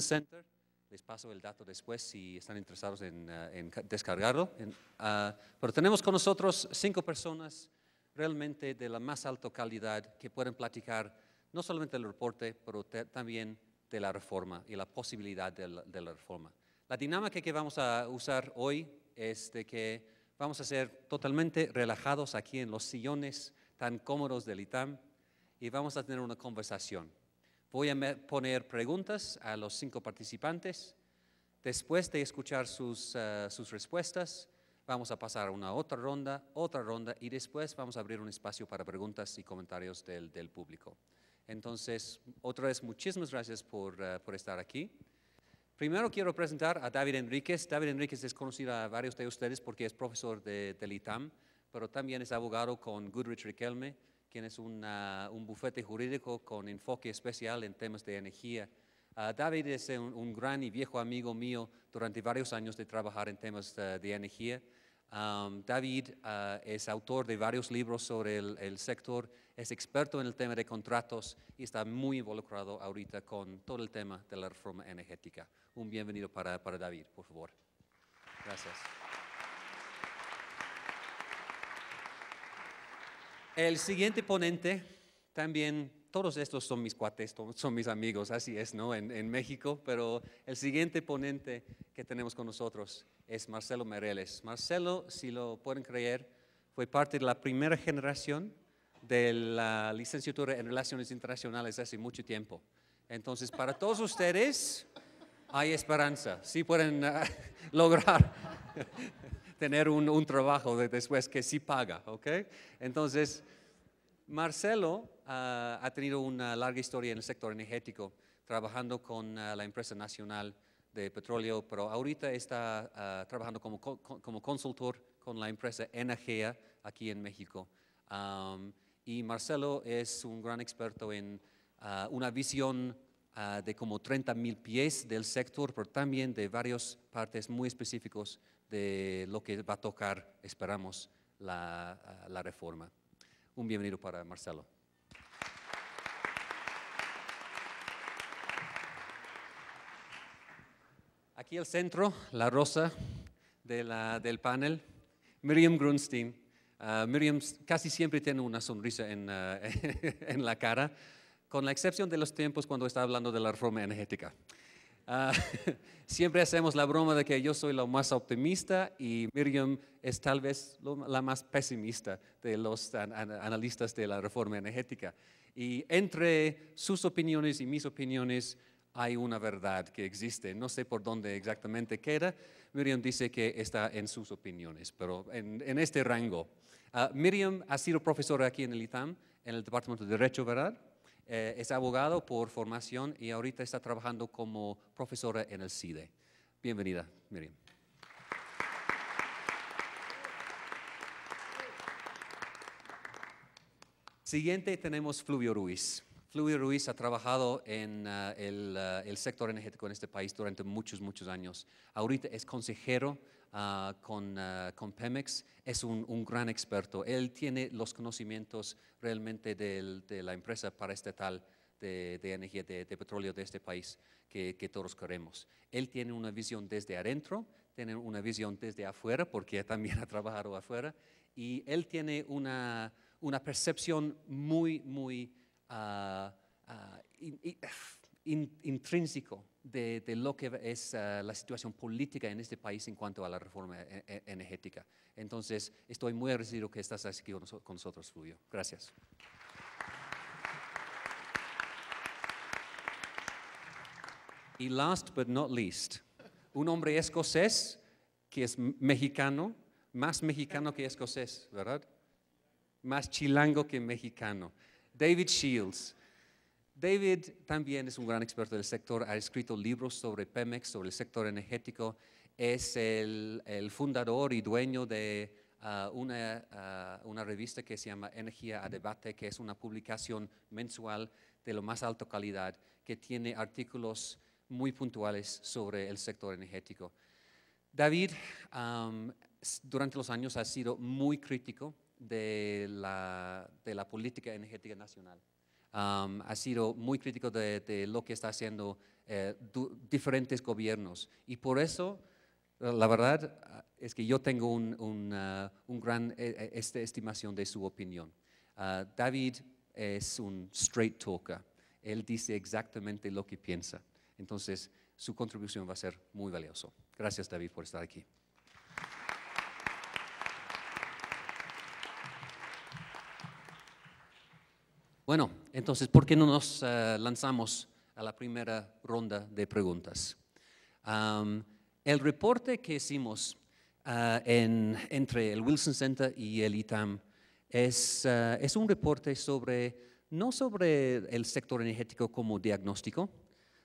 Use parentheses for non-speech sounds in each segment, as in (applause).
Center. Les paso el dato después si están interesados en, ah, descargarlo. Ah, pero tenemos con nosotros cinco personas realmente de la más alta calidad que pueden platicar no solamente del reporte, pero también de la reforma y la posibilidad de la, de la, reforma. La dinámica que vamos a usar hoy es de que vamos a ser totalmente relajados aquí en los sillones tan cómodos del ITAM y vamos a tener una conversación. Voy a poner preguntas a los cinco participantes. Después de escuchar sus, eh, sus respuestas, vamos a pasar a una otra ronda, otra ronda y después vamos a abrir un espacio para preguntas y comentarios del, del público. Entonces, otra vez, muchísimas gracias por, eh, por, estar aquí. Primero quiero presentar a David Enríquez. David Enríquez es conocido a varios de ustedes porque es profesor de, del ITAM, pero también es abogado con Goodrich Riquelme quien es un bufete jurídico con enfoque especial en temas de energía. Ah, David es un, gran y viejo amigo mío durante varios años de trabajar en temas ah, de energía. David ah, es autor de varios libros sobre el, sector, es experto en el tema de contratos y está muy involucrado ahorita con todo el tema de la reforma energética. Un bienvenido para David, por favor. Gracias. El siguiente ponente, también, todos estos son mis cuates, son mis amigos, así es, ¿no? En, México, pero el siguiente ponente que tenemos con nosotros es Marcelo Mereles. Marcelo, si lo pueden creer, fue parte de la primera generación de la licenciatura en Relaciones Internacionales hace mucho tiempo. Entonces, para todos ustedes, hay esperanza, si pueden ah, (laughs) lograr tener un, un trabajo de después que sí paga, ¿ok? Entonces, Marcelo ah, ha tenido una larga historia en el sector energético, trabajando con ah, la empresa nacional de petróleo, pero ahorita está ah, trabajando como, como consultor con la empresa Energía aquí en México. y Marcelo es un gran experto en una visión de como 30 mil pies del sector, pero también de varias partes muy específicos de lo que va a tocar, esperamos, la, reforma. Un bienvenido para Marcelo. Aquí al centro, la rosa de del panel, Miriam Grunstein. Ah, Miriam casi siempre tiene una sonrisa ah, (laughs) en la cara, con la excepción de los tiempos cuando está hablando de la reforma energética. Ah, (laughs) siempre hacemos la broma de que yo soy la más optimista y Miriam es tal vez la más pesimista de los analistas de la reforma energética. Y entre sus opiniones y mis opiniones hay una verdad que existe. No sé por dónde exactamente queda. Miriam dice que está en sus opiniones, pero en, este rango. Ah, Miriam ha sido profesora aquí en el ITAM, en el Departamento de Derecho, ¿verdad? Eh, es abogado por formación y ahorita está trabajando como profesora en el CIDE. Bienvenida, Miriam. Siguiente tenemos Fluvio Ruiz. Fluvio Ruiz ha trabajado en eh, el, eh, el, sector energético en este país durante muchos, muchos años. Ahorita es consejero Ah, con, ah, con, Pemex, es un, gran experto. Él tiene los conocimientos realmente de la empresa para este tal de, de energía de, petróleo de este país que, todos queremos. Él tiene una visión desde adentro, tiene una visión desde afuera, porque (laughs) también ha trabajado afuera, y él tiene una, una percepción muy, muy ah, (sighs) intrínseco de, lo que es eh, la situación política en este país en cuanto a la reforma eh, eh, energética. Entonces, estoy muy agradecido que estás aquí con, con nosotros, Fulvio. Gracias. Y last but not least, un hombre escocés que es mexicano, más mexicano que escocés, ¿verdad? Más chilango que mexicano. David Shields. David también es un gran experto del sector, ha escrito libros sobre Pemex, sobre el sector energético, es el, fundador y dueño de ah, ah, una, revista que se llama Energía a Debate, que es una publicación mensual de lo más alta calidad, que tiene artículos muy puntuales sobre el sector energético. David durante los años ha sido muy crítico de la política energética nacional ha sido muy crítico de, lo que está haciendo eh, diferentes gobiernos. Y por eso, la verdad, ah, es que yo tengo una ah, un, gran e, e, este, estimación de su opinión. Ah, David es un straight talker. Él dice exactamente lo que piensa. Entonces, su contribución va a ser muy valiosa. Gracias, David, por estar aquí. Bueno, entonces, ¿por qué no nos eh, lanzamos a la primera ronda de preguntas? el reporte que hicimos ah, entre el Wilson Center y el ITAM es, ah, es, un reporte sobre, no sobre el sector energético como diagnóstico,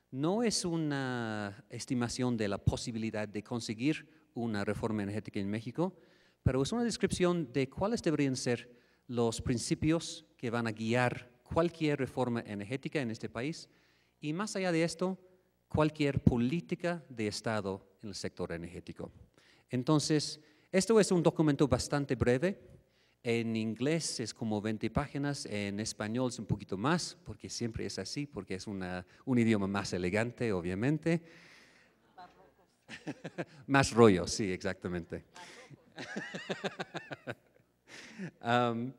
no es una estimación de la posibilidad de conseguir una reforma energética en México, pero es una descripción de cuáles deberían ser los principios que van a guiar cualquier reforma energética en este país y más allá de esto, cualquier política de Estado en el sector energético. Entonces, esto es un documento bastante breve. En inglés es como 20 páginas, en español es un poquito más, porque siempre es así, porque es un idioma más elegante, obviamente. (laughs) más rollo, sí, exactamente. (laughs) Um,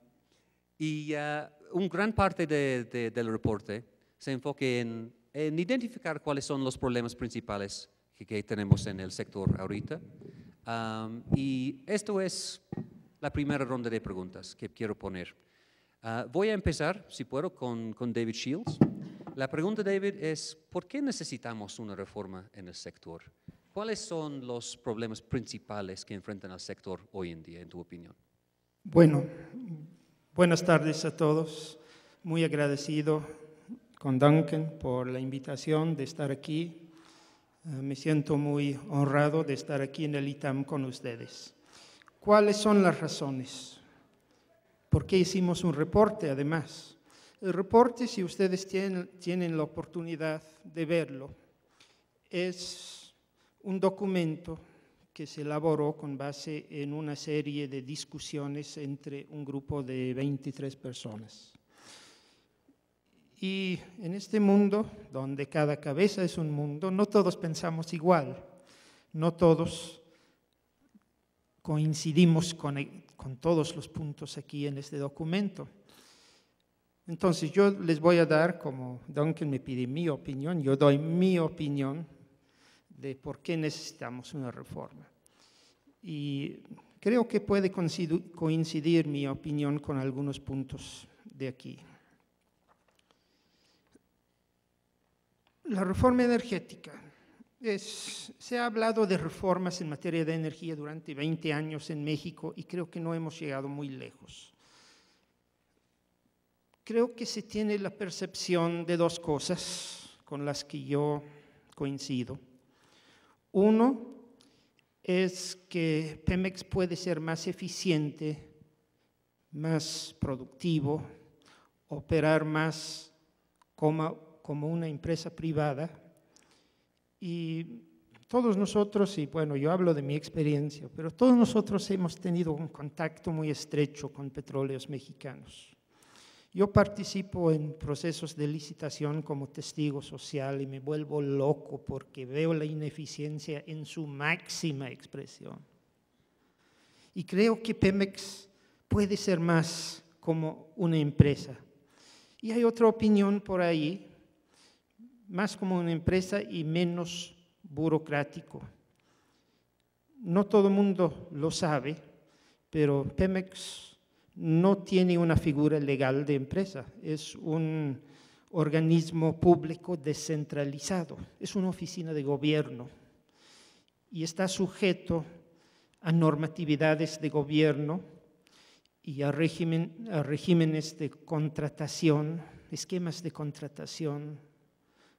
y ah, un una gran parte del reporte se enfoca en, identificar cuáles son los problemas principales que, tenemos en el sector ahorita. y esto es la primera ronda de preguntas que quiero poner. Ah, voy a empezar, si puedo, con, con David Shields. La pregunta, David, es ¿por qué necesitamos una reforma en el sector? ¿Cuáles son los problemas principales que enfrentan al sector hoy en día, en tu opinión? Bueno, Buenas tardes a todos. Muy agradecido con Duncan por la invitación de estar aquí. Eh, me siento muy honrado de estar aquí en el ITAM con ustedes. ¿Cuáles son las razones? ¿Por qué hicimos un reporte además? El reporte, si ustedes tienen, tienen la oportunidad de verlo, es un documento que se elaboró con base en una serie de discusiones entre un grupo de 23 personas. Y en este mundo, donde cada cabeza es un mundo, no todos pensamos igual, no todos coincidimos con, con todos los puntos aquí en este documento. Entonces yo les voy a dar, como Duncan me pide mi opinión, yo doy mi opinión de por qué necesitamos una reforma. Y creo que puede coincidir mi opinión con algunos puntos de aquí. La reforma energética. se ha hablado de reformas en materia de energía durante 20 años en México y creo que no hemos llegado muy lejos. Creo que se tiene la percepción de dos cosas con las que yo coincido. Uno es que Pemex puede ser más eficiente, más productivo, operar más como, como una empresa privada. Y todos nosotros, y bueno, yo hablo de mi experiencia, pero todos nosotros hemos tenido un contacto muy estrecho con petróleos mexicanos. Yo participo en procesos de licitación como testigo social y me vuelvo loco porque veo la ineficiencia en su máxima expresión. Y creo que Pemex puede ser más como una empresa. Y hay otra opinión por ahí, más como una empresa y menos burocrático. No todo el mundo lo sabe, pero Pemex no tiene una figura legal de empresa, es un organismo público descentralizado, es una oficina de gobierno y está sujeto a normatividades de gobierno y a, régimen, a regímenes de contratación, esquemas de contratación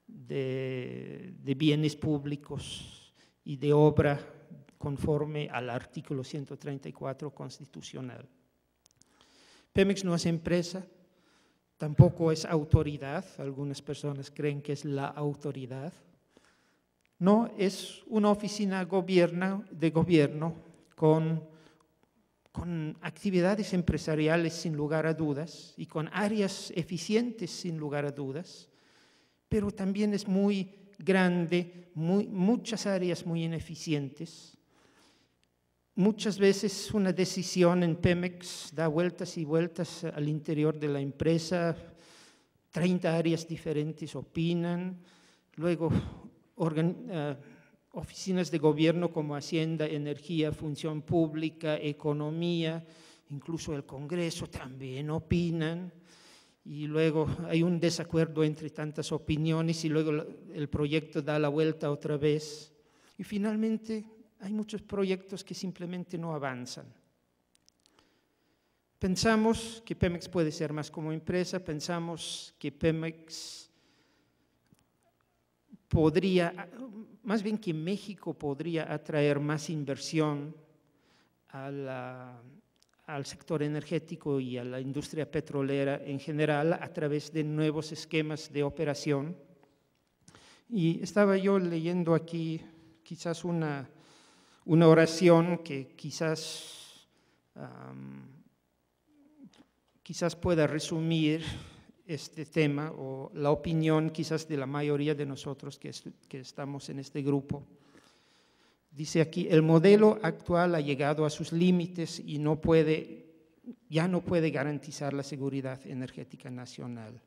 de, de bienes públicos y de obra conforme al artículo 134 constitucional. Pemex no es empresa, tampoco es autoridad, algunas personas creen que es la autoridad. No, es una oficina de gobierno con, actividades empresariales sin lugar a dudas y con áreas eficientes sin lugar a dudas, pero también es muy grande, muchas áreas muy ineficientes Muchas veces una decisión en Pemex da vueltas y vueltas al interior de la empresa, 30 áreas diferentes opinan, luego eh, oficinas de gobierno como Hacienda, Energía, Función Pública, Economía, incluso el Congreso también opinan, y luego hay un desacuerdo entre tantas opiniones y luego el proyecto da la vuelta otra vez. Y finalmente hay muchos proyectos que simplemente no avanzan. Pensamos que Pemex puede ser más como empresa, pensamos que Pemex podría, más bien que México podría atraer más inversión al sector energético y a la industria petrolera en general a través de nuevos esquemas de operación. Y estaba yo leyendo aquí quizás una una oración que quizás, quizás pueda resumir este tema o la opinión quizás de la mayoría de nosotros que, estamos en este grupo. Dice aquí, el modelo actual ha llegado a sus límites y no puede, ya no puede garantizar la seguridad energética nacional.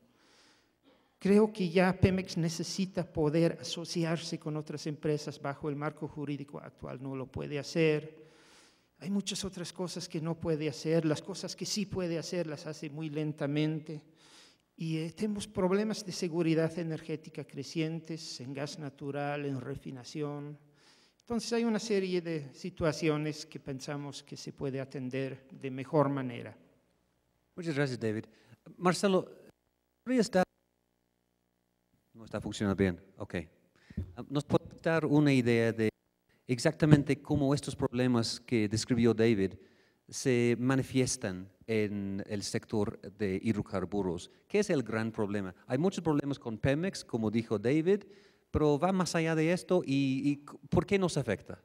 Creo que ya Pemex necesita poder asociarse con otras empresas bajo el marco jurídico actual. No lo puede hacer. Hay muchas otras cosas que no puede hacer. Las cosas que sí puede hacer las hace muy lentamente. Y eh, tenemos problemas de seguridad energética crecientes en gas natural, en refinación. Entonces hay una serie de situaciones que pensamos que se puede atender de mejor manera. Muchas gracias, David. Marcelo, a estar está funcionando bien. Ok. Ah, ¿Nos puede dar una idea de exactamente cómo estos problemas que describió David se manifiestan en el sector de hidrocarburos? ¿Qué es el gran problema? Hay muchos problemas con Pemex, como dijo David, pero va más allá de esto y, ¿por qué nos afecta?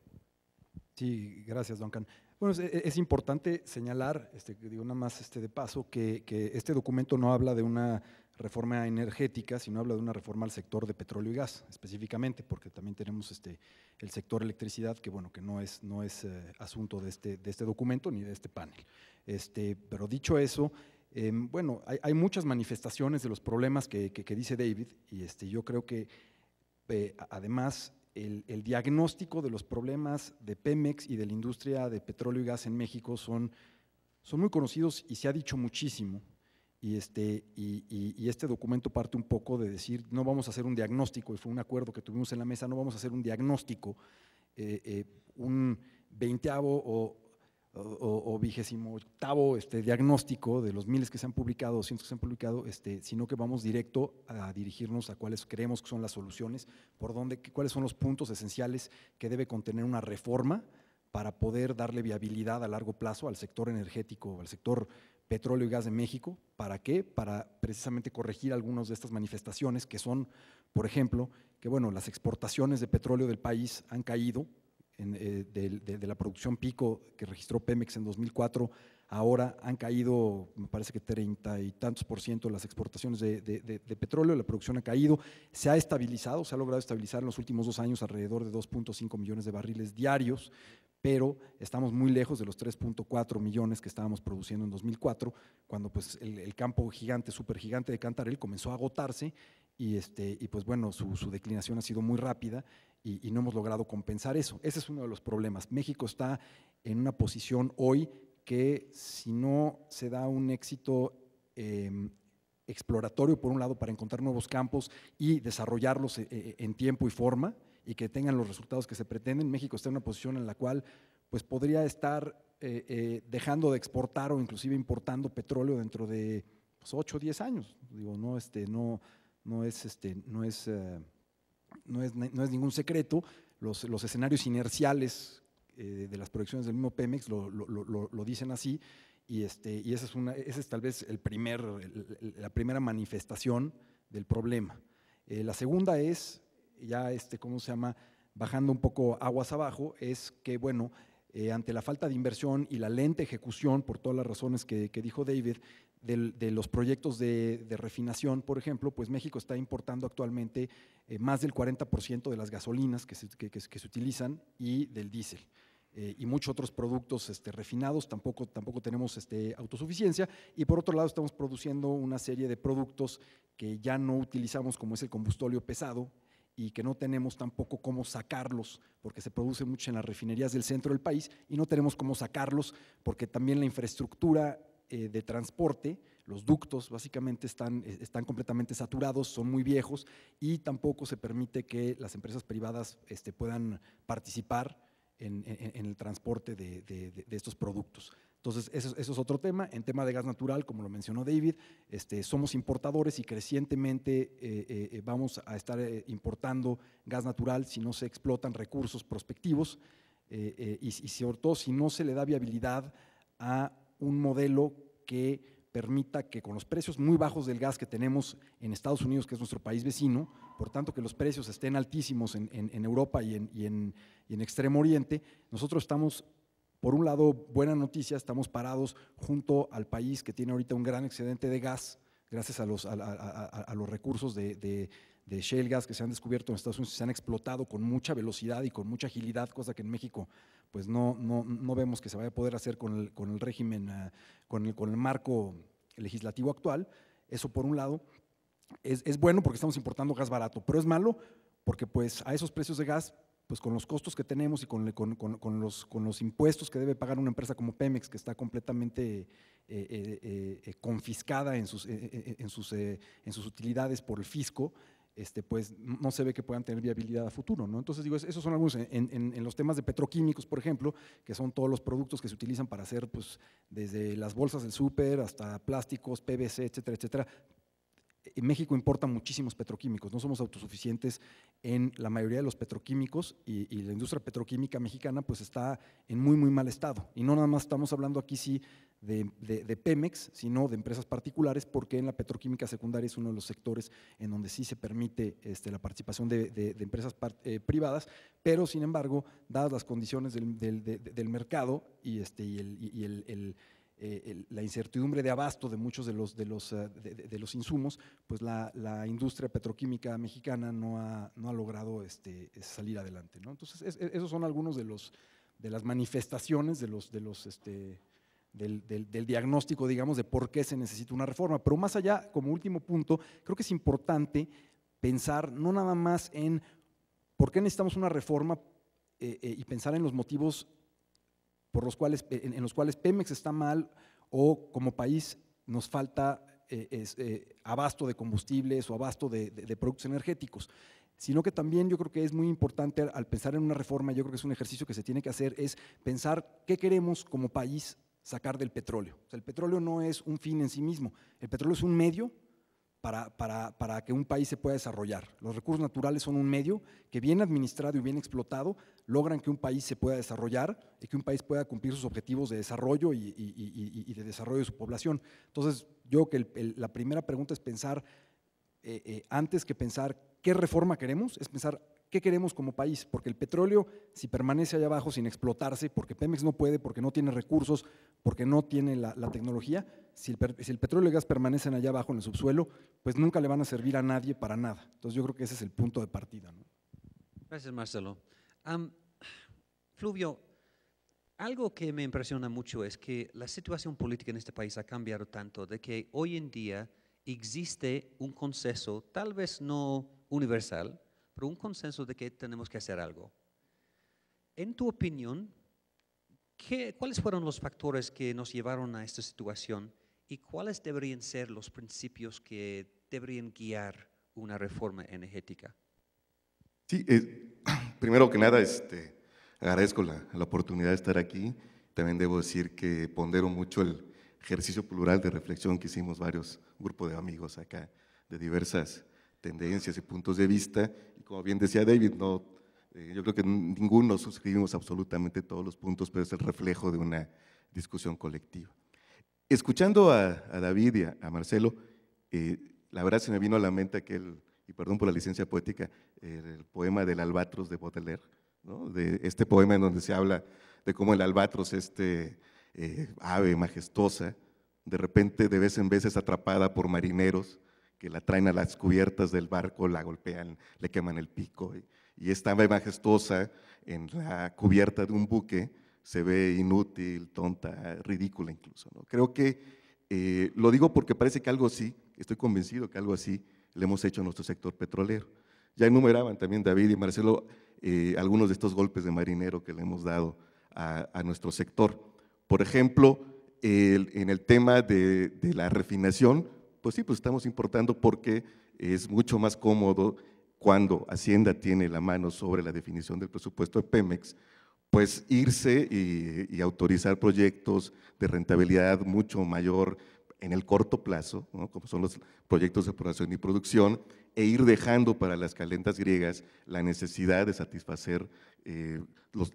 Sí, gracias, Duncan. Bueno, e, es, importante señalar, este, digo nada más este de paso, que, este documento no habla de una reforma energética, sino habla de una reforma al sector de petróleo y gas, específicamente, porque también tenemos este, el sector electricidad, que bueno, que no es, no es eh, asunto de este, este documento ni de este panel. Este, pero dicho eso, em, bueno, hay, muchas manifestaciones de los problemas que, dice David, y este, yo creo que eh, además el, diagnóstico de los problemas de Pemex y de la industria de petróleo y gas en México son, son muy conocidos y se ha dicho muchísimo y este, y, este documento parte un poco de decir, no vamos a hacer un diagnóstico, y fue un acuerdo que tuvimos en la mesa, no vamos a hacer un diagnóstico, eh, eh, un veinteavo o, o, vigésimo octavo este, diagnóstico de los miles que se han publicado, cientos que se han publicado, este, sino que vamos directo a dirigirnos a cuáles creemos que son las soluciones, por dónde, cuáles son los puntos esenciales que debe contener una reforma para poder darle viabilidad a largo plazo al sector energético, al sector Petróleo y Gas de México. ¿Para qué? Para precisamente corregir algunas de estas manifestaciones que son, por ejemplo, que bueno, las exportaciones de petróleo del país han caído eh, de, la producción pico que registró Pemex en 2004, ahora han caído, me parece que treinta y tantos por ciento las exportaciones de, de, petróleo, la producción ha caído, se ha estabilizado, se ha logrado estabilizar en los últimos dos años alrededor de 2.5 millones de barriles diarios, pero estamos muy lejos de los 3.4 millones que estábamos produciendo en 2004, cuando pues el, campo gigante, gigante de Cantarell comenzó a agotarse y, este, y pues bueno, su, declinación ha sido muy rápida y, no hemos logrado compensar eso. Ese es uno de los problemas. México está en una posición hoy que si no se da un éxito em, exploratorio, por un lado, para encontrar nuevos campos y desarrollarlos eh, eh, en tiempo y forma, y que tengan los resultados que se pretenden, México está en una posición en la cual pues, podría estar eh, eh, dejando de exportar o inclusive importando petróleo dentro de 8 o 10 años. Digo, no, este, no, no es, este, no es, eh, no es, no es ningún secreto. Los, los escenarios inerciales de las proyecciones del mismo Pemex lo, dicen así. Y, este, y esa es una, es tal vez el primer, la primera manifestación del problema. la segunda es ya, este, ¿cómo se llama? Bajando un poco aguas abajo, es que, bueno, eh, ante la falta de inversión y la lenta ejecución, por todas las razones que, dijo David, de los proyectos de, refinación, por ejemplo, pues México está importando actualmente eh, más del 40% de las gasolinas que se, se utilizan y del diésel. Eh, y muchos otros productos este, refinados, tampoco, tampoco tenemos este, autosuficiencia. Y por otro lado, estamos produciendo una serie de productos que ya no utilizamos, como es el combustóleo pesado, y que no tenemos tampoco cómo sacarlos, porque se produce mucho en las refinerías del centro del país, y no tenemos cómo sacarlos porque también la infraestructura eh, de transporte, los ductos básicamente están, eh, están completamente saturados, son muy viejos, y tampoco se permite que las empresas privadas este, puedan participar en, el transporte de estos productos. Entonces, eso, es otro tema. En tema de gas natural, como lo mencionó David, este, somos importadores y crecientemente eh, eh, vamos a estar eh, importando gas natural si no se explotan recursos prospectivos y, sobre todo si no se le da viabilidad a un modelo que permita que con los precios muy bajos del gas que tenemos en Estados Unidos, que es nuestro país vecino, por tanto que los precios estén altísimos en, Europa y en, en, y en Extremo Oriente, nosotros estamos por un lado, buena noticia, estamos parados junto al país que tiene ahorita un gran excedente de gas, gracias a los, recursos de, de, shale gas que se han descubierto en Estados Unidos, y se han explotado con mucha velocidad y con mucha agilidad, cosa que en México pues no, vemos que se vaya a poder hacer con el, régimen, ah, con el, marco legislativo actual. Eso por un lado. Es, es bueno porque estamos importando gas barato, pero es malo porque pues a esos precios de gas pues con los costos que tenemos y con, los, impuestos que debe pagar una empresa como Pemex, que está completamente eh, eh, eh, confiscada en sus, sus, en sus, utilidades por el fisco, este, pues no se ve que puedan tener viabilidad a futuro. ¿no? Entonces, digo, esos son algunos, en, los temas de petroquímicos, por ejemplo, que son todos los productos que se utilizan para hacer, pues, desde las bolsas del súper hasta plásticos, PVC, etcétera, etcétera, México importa muchísimos petroquímicos, no somos autosuficientes en la mayoría de los petroquímicos y, la industria petroquímica mexicana pues está en muy, muy mal estado. Y no nada más estamos hablando aquí sí de, Pemex, sino de empresas particulares, porque en la petroquímica secundaria es uno de los sectores en donde sí se permite este, la participación de, empresas eh, privadas, pero sin embargo, dadas las condiciones del, mercado y, este, el eh, la incertidumbre de abasto de muchos de los, de los, eh, de, los insumos, pues la, industria petroquímica mexicana no ha, no ha logrado este, salir adelante. ¿no? Entonces, esos son algunos de, los, de las manifestaciones de los, de los, este, del, diagnóstico, digamos, de por qué se necesita una reforma. Pero más allá, como último punto, creo que es importante pensar no nada más en por qué necesitamos una reforma eh, y pensar en los motivos por los cuales, eh, en, los cuales Pemex está mal o como país nos falta eh, eh, abasto de combustibles o abasto de, productos energéticos, sino que también yo creo que es muy importante al pensar en una reforma, yo creo que es un ejercicio que se tiene que hacer, es pensar qué queremos como país sacar del petróleo. el petróleo no es un fin en sí mismo, el petróleo es un medio para, que un país se pueda desarrollar. Los recursos naturales son un medio que bien administrado y bien explotado logran que un país se pueda desarrollar y que un país pueda cumplir sus objetivos de desarrollo y, de desarrollo de su población. Entonces, yo creo que la primera pregunta es pensar, eh, eh, antes que pensar qué reforma queremos, es pensar ¿Qué queremos como país? Porque el petróleo, si permanece allá abajo sin explotarse, porque Pemex no puede, porque no tiene recursos, porque no tiene la, tecnología, si el, petróleo y el gas permanecen allá abajo en el subsuelo, pues nunca le van a servir a nadie para nada. Entonces yo creo que ese es el punto de partida. ¿no? Gracias, Marcelo. Fluvio, algo que me impresiona mucho es que la situación política en este país ha cambiado tanto de que hoy en día existe un consenso, tal vez no universal, pero un consenso de que tenemos que hacer algo. En tu opinión, ¿cuáles fueron los factores que nos llevaron a esta situación y cuáles deberían ser los principios que deberían guiar una reforma energética? Sí, (clears throat) primero que nada, este, agradezco la, la, oportunidad de estar aquí. También debo decir que pondero mucho el ejercicio plural de reflexión que hicimos varios grupos de amigos acá de diversas tendencias y puntos de vista. Y como bien decía David, no, eh, yo creo que ninguno suscribimos absolutamente todos los puntos, pero es el reflejo de una discusión colectiva. Escuchando a, David y a, Marcelo, eh, la verdad se me vino a la mente aquel, y perdón por la licencia poética, el poema del albatros de Baudelaire, ¿no? de este poema en donde se habla de cómo el albatros, este eh, ave majestuosa, de repente de vez en vez es atrapada por marineros que la traen a las cubiertas del barco, la golpean, le queman el pico. Y, esta majestuosa en la cubierta de un buque se ve inútil, tonta, ridícula incluso. ¿no? Creo que eh, lo digo porque parece que algo así, estoy convencido que algo así le hemos hecho a nuestro sector petrolero. Ya enumeraban también David y Marcelo eh, algunos de estos golpes de marinero que le hemos dado a, nuestro sector. Por ejemplo, en el tema de, de la refinación, pues sí, pues estamos importando porque es mucho más cómodo cuando Hacienda tiene la mano sobre la definición del presupuesto de Pemex, pues irse y, autorizar proyectos de rentabilidad mucho mayor en el corto plazo, como son los proyectos de exploración y producción, e ir dejando para las calentas griegas la necesidad de satisfacer eh,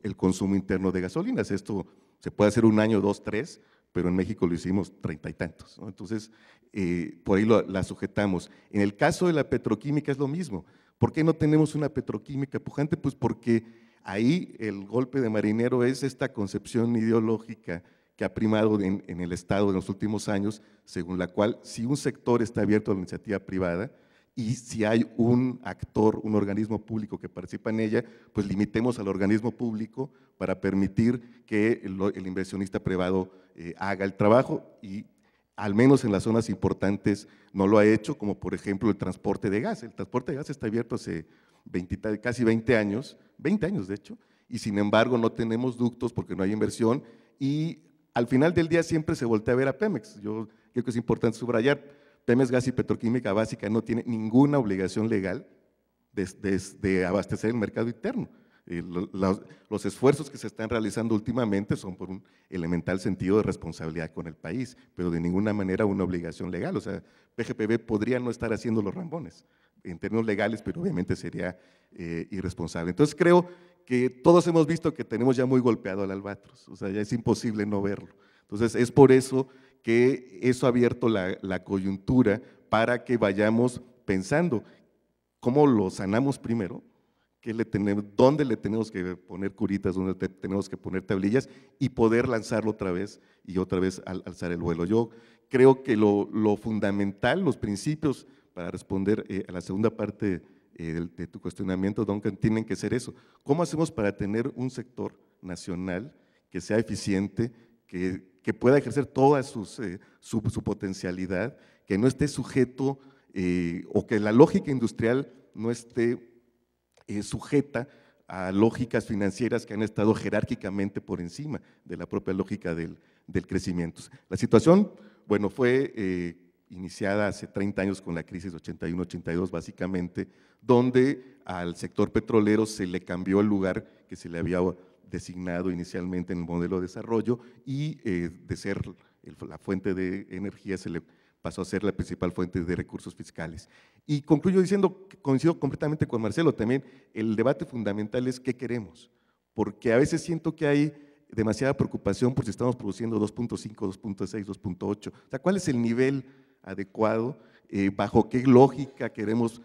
el consumo interno de gasolinas. Esto se puede hacer un año, dos, tres, pero en México lo hicimos treinta y tantos. Entonces, eh, por ahí la sujetamos. En el caso de la petroquímica es lo mismo. ¿Por qué no tenemos una petroquímica pujante? Pues porque ahí el golpe de marinero es esta concepción ideológica que ha primado en, en el Estado en los últimos años, según la cual si un sector está abierto a la iniciativa privada, y si hay un actor, un organismo público que participa en ella, pues limitemos al organismo público para permitir que el, inversionista privado eh, haga el trabajo y al menos en las zonas importantes no lo ha hecho, como por ejemplo el transporte de gas. El transporte de gas está abierto hace 20, casi 20 años, 20 años de hecho, y sin embargo no tenemos ductos porque no hay inversión y al final del día siempre se voltea a ver a Pemex. Yo creo que es importante subrayar, Gas y Petroquímica Básica no tiene ninguna obligación legal de, abastecer el mercado interno. Los, esfuerzos que se están realizando últimamente son por un elemental sentido de responsabilidad con el país, pero de ninguna manera una obligación legal. O sea, PGPB podría no estar haciendo los rambones en términos legales, pero obviamente sería eh, irresponsable. Entonces creo que todos hemos visto que tenemos ya muy golpeado al albatros, o sea, ya es imposible no verlo. Entonces es por eso que eso ha abierto la, coyuntura para que vayamos pensando cómo lo sanamos primero, le tenemos, dónde le tenemos que poner curitas, dónde tenemos que poner tablillas y poder lanzarlo otra vez y otra vez alzar el vuelo. Yo creo que lo, fundamental, los principios para responder eh, a la segunda parte eh, de, tu cuestionamiento, Duncan, tienen que ser eso. ¿Cómo hacemos para tener un sector nacional que sea eficiente, que, que pueda ejercer toda eh, su, potencialidad, que no esté sujeto eh, o que la lógica industrial no esté eh, sujeta a lógicas financieras que han estado jerárquicamente por encima de la propia lógica del, crecimiento. La situación, bueno, fue iniciada hace 30 años con la crisis 81-82 básicamente, donde al sector petrolero se le cambió el lugar que se le había designado inicialmente en el modelo de desarrollo y eh, de ser la fuente de energía se le pasó a ser la principal fuente de recursos fiscales. Y concluyo diciendo, coincido completamente con Marcelo también, el debate fundamental es qué queremos, porque a veces siento que hay demasiada preocupación por si estamos produciendo 2.5, 2.6, 2.8, o sea, ¿cuál es el nivel adecuado? Eh, ¿Bajo qué lógica queremos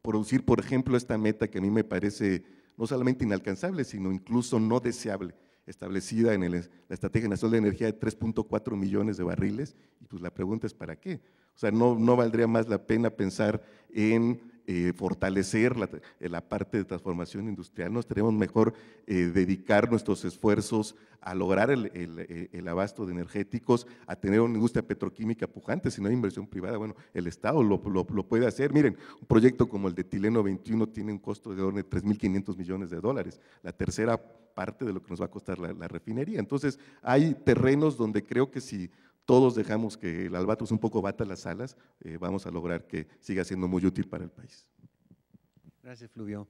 producir, por ejemplo, esta meta que a mí me parece no solamente inalcanzable, sino incluso no deseable, establecida en el, la Estrategia Nacional de Energía de 3.4 millones de barriles. Y pues la pregunta es, ¿para qué? O sea, no, no valdría más la pena pensar en eh, fortalecer eh, la, parte de transformación industrial, nos tenemos mejor eh, dedicar nuestros esfuerzos a lograr el, abasto de energéticos, a tener una industria petroquímica pujante, si no hay inversión privada, bueno, el Estado lo, puede hacer. Miren, un proyecto como el de Tileno 21 tiene un costo de orden de 3.500 millones de dólares. La tercera parte de lo que nos va a costar la, refinería. Entonces, hay terrenos donde creo que si todos dejamos que el albatros un poco bata las alas, eh, vamos a lograr que siga siendo muy útil para el país. Gracias, Fluvio.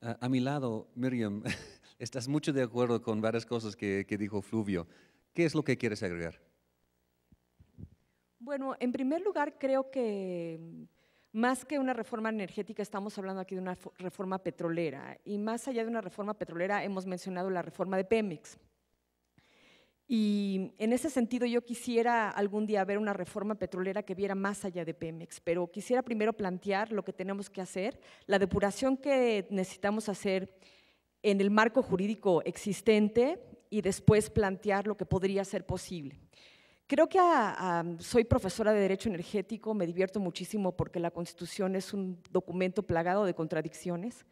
A, mi lado, Miriam, (laughs) estás mucho de acuerdo con varias cosas que dijo Fluvio. ¿Qué es lo que quieres agregar? Bueno, en primer lugar, creo que más que una reforma energética, estamos hablando aquí de una reforma petrolera. Y más allá de una reforma petrolera, hemos mencionado la reforma de Pemex. Y en ese sentido yo quisiera algún día ver una reforma petrolera que viera más allá de Pemex, pero quisiera primero plantear lo que tenemos que hacer, la depuración que necesitamos hacer en el marco jurídico existente y después plantear lo que podría ser posible. Creo que ah, soy profesora de Derecho Energético, me divierto muchísimo porque la Constitución es un documento plagado de contradicciones.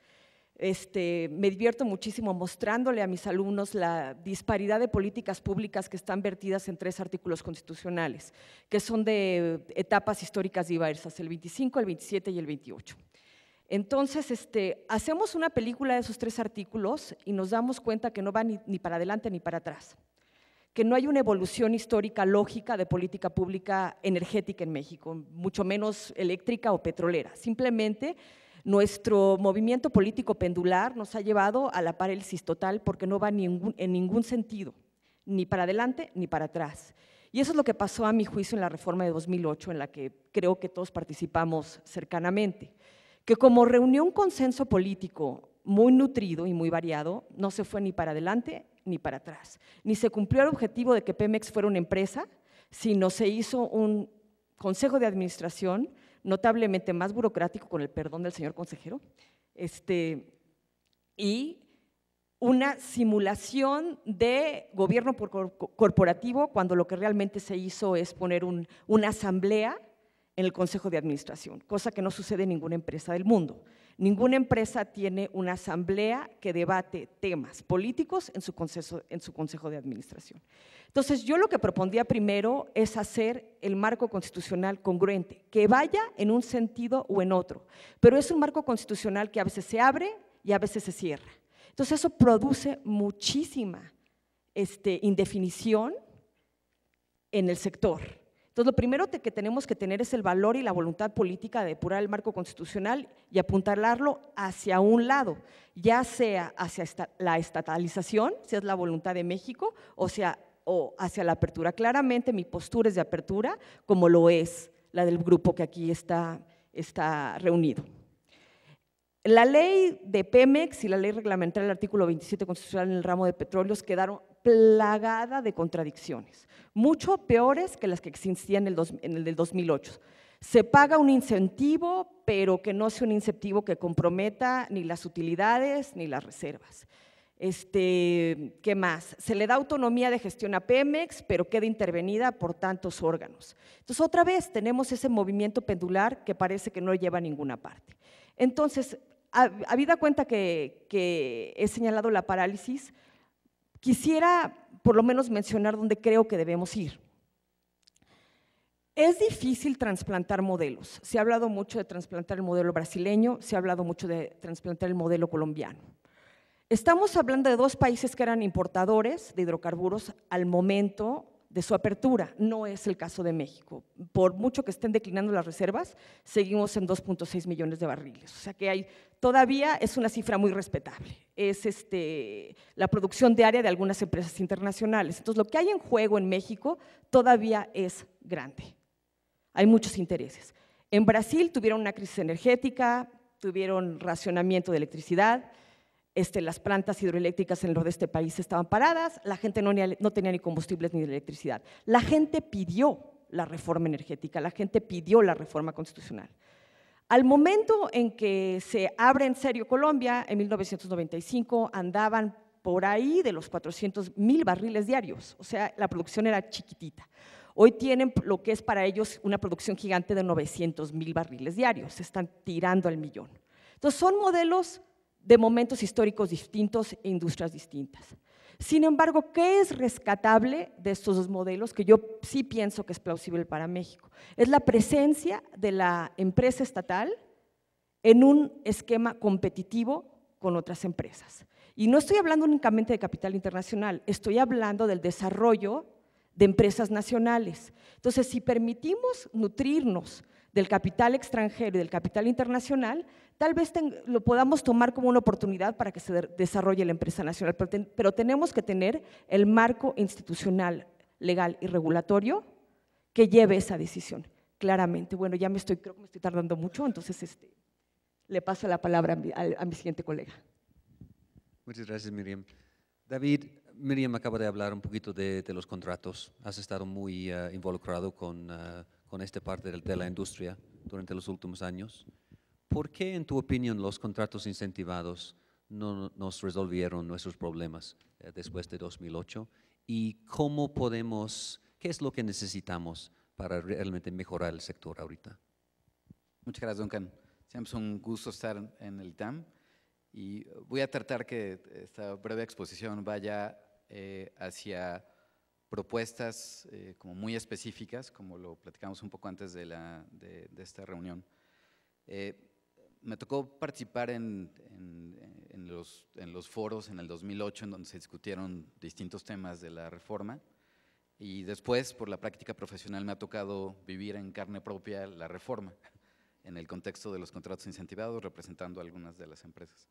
Este, me divierto muchísimo mostrándole a mis alumnos la disparidad de políticas públicas que están vertidas en tres artículos constitucionales, que son de etapas históricas diversas, el 25, el 27 y el 28. Entonces, este, hacemos una película de esos tres artículos y nos damos cuenta que no va ni para adelante ni para atrás que no hay una evolución histórica lógica de política pública energética en México, mucho menos eléctrica o petrolera. Simplemente nuestro movimiento político pendular nos ha llevado a la parálisis total porque no va en ningún sentido, ni para adelante ni para atrás. Y eso es lo que pasó a mi juicio en la reforma de 2008, en la que creo que todos participamos cercanamente, que como reunió un consenso político muy nutrido y muy variado, no se fue ni para adelante ni para atrás. Ni se cumplió el objetivo de que Pemex fuera una empresa, sino se hizo un consejo de administración notablemente más burocrático, con el perdón del señor consejero, este, y una simulación de gobierno corporativo cuando lo que realmente se hizo es poner una asamblea en el consejo de administración, cosa que no sucede en ninguna empresa del mundo. Ninguna empresa tiene una asamblea que debate temas políticos en su, consejo, de administración. Entonces, yo lo que propondría primero es hacer el marco constitucional congruente, que vaya en un sentido o en otro, pero es un marco constitucional que a veces se abre y a veces se cierra. Entonces, eso produce muchísima este, indefinición en el sector. Entonces, lo primero que tenemos que tener es el valor y la voluntad política de depurar el marco constitucional y apuntalarlo hacia un lado, ya sea hacia la estatalización, si es la voluntad de México, o, o hacia la apertura. Claramente mi postura es de apertura, como lo es la del grupo que aquí está, está reunido. La ley de Pemex y la ley reglamentaria del artículo 27 constitucional en el ramo de petróleos quedaron plagada de contradicciones, mucho peores que las que existían en el, del 2008. Se paga un incentivo, pero que no sea un incentivo que comprometa ni las utilidades ni las reservas. Este, ¿Qué más? Se le da autonomía de gestión a Pemex, pero queda intervenida por tantos órganos. Entonces, otra vez tenemos ese movimiento pendular que parece que no lleva a ninguna parte. Entonces, habida cuenta que, que he señalado la parálisis, Quisiera por lo menos mencionar dónde creo que debemos ir. Es difícil trasplantar modelos. Se ha hablado mucho de trasplantar el modelo brasileño, se ha hablado mucho de trasplantar el modelo colombiano. Estamos hablando de dos países que eran importadores de hidrocarburos al momento de su apertura. No es el caso de México. Por mucho que estén declinando las reservas, seguimos en 2.6 millones de barriles. O sea que hay, todavía es una cifra muy respetable. Es este, la producción diaria de algunas empresas internacionales. Entonces, lo que hay en juego en México todavía es grande. Hay muchos intereses. En Brasil tuvieron una crisis energética, tuvieron racionamiento de electricidad, este, las plantas hidroeléctricas en el de este país estaban paradas, la gente no, no tenía ni combustibles ni electricidad. La gente pidió la reforma energética, la gente pidió la reforma constitucional. Al momento en que se abre en serio Colombia, en 1995, andaban por ahí de los 400 mil barriles diarios, o sea, la producción era chiquitita. Hoy tienen lo que es para ellos una producción gigante de 900 mil barriles diarios, se están tirando al millón. Entonces son modelos de momentos históricos distintos e industrias distintas. Sin embargo, ¿qué es rescatable de estos dos modelos que yo sí pienso que es plausible para México? Es la presencia de la empresa estatal en un esquema competitivo con otras empresas. Y no estoy hablando únicamente de capital internacional, estoy hablando del desarrollo de empresas nacionales. Entonces, si permitimos nutrirnos del capital extranjero y del capital internacional, tal vez lo podamos tomar como una oportunidad para que se desarrolle la empresa nacional, pero, tenemos que tener el marco institucional, legal y regulatorio que lleve esa decisión, claramente. Bueno, ya me estoy, creo que me estoy tardando mucho, entonces este, le paso la palabra a mi, siguiente colega. Muchas gracias, Miriam. David, Miriam acaba de hablar un poquito de, los contratos. Has estado muy eh, involucrado con, eh, con esta parte de la industria durante los últimos años. ¿Por qué, en tu opinión, los contratos incentivados no nos resolvieron nuestros problemas eh, después de 2008? ¿Y cómo podemos, qué es lo que necesitamos para realmente mejorar el sector ahorita? Muchas gracias, Duncan. Siempre es un gusto estar en el TAM y voy a tratar que esta breve exposición vaya eh, hacia propuestas eh, como muy específicas, como lo platicamos un poco antes de, la, de, esta reunión. Eh, me tocó participar en, en, los, en, los, foros en el 2008, en donde se discutieron distintos temas de la reforma, y después, por la práctica profesional, me ha tocado vivir en carne propia la reforma, (laughs) en el contexto de los contratos incentivados, representando algunas de las empresas.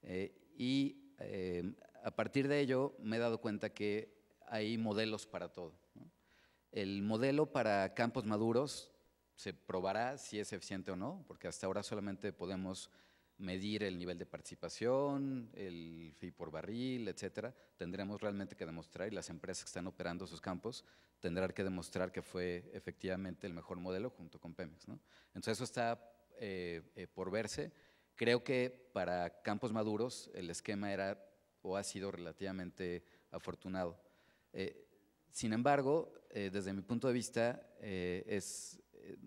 Eh, y a partir de ello, me he dado cuenta que hay modelos para todo. El modelo para campos maduros se probará si es eficiente o no, porque hasta ahora solamente podemos medir el nivel de participación, el fee por barril, etcétera, tendremos realmente que demostrar, y las empresas que están operando sus campos tendrán que demostrar que fue efectivamente el mejor modelo junto con Pemex. Entonces eso está eh, eh, por verse. Creo que para campos maduros el esquema era o ha sido relativamente afortunado. Eh, sin embargo, eh, desde mi punto de vista, eh,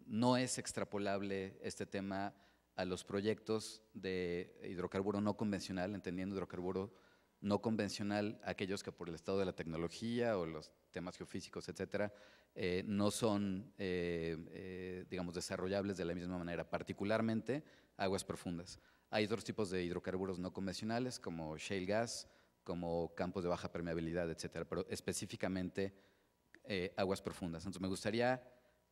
no es extrapolable este tema a los proyectos de hidrocarburo no convencional, entendiendo hidrocarburo no convencional, aquellos que por el estado de la tecnología o los temas geofísicos, etcétera, no son, digamos, desarrollables de la misma manera, particularmente aguas profundas. Hay otros tipos de hidrocarburos no convencionales, como shale gas, como campos de baja permeabilidad, etcétera, pero específicamente eh, aguas profundas. Entonces, me gustaría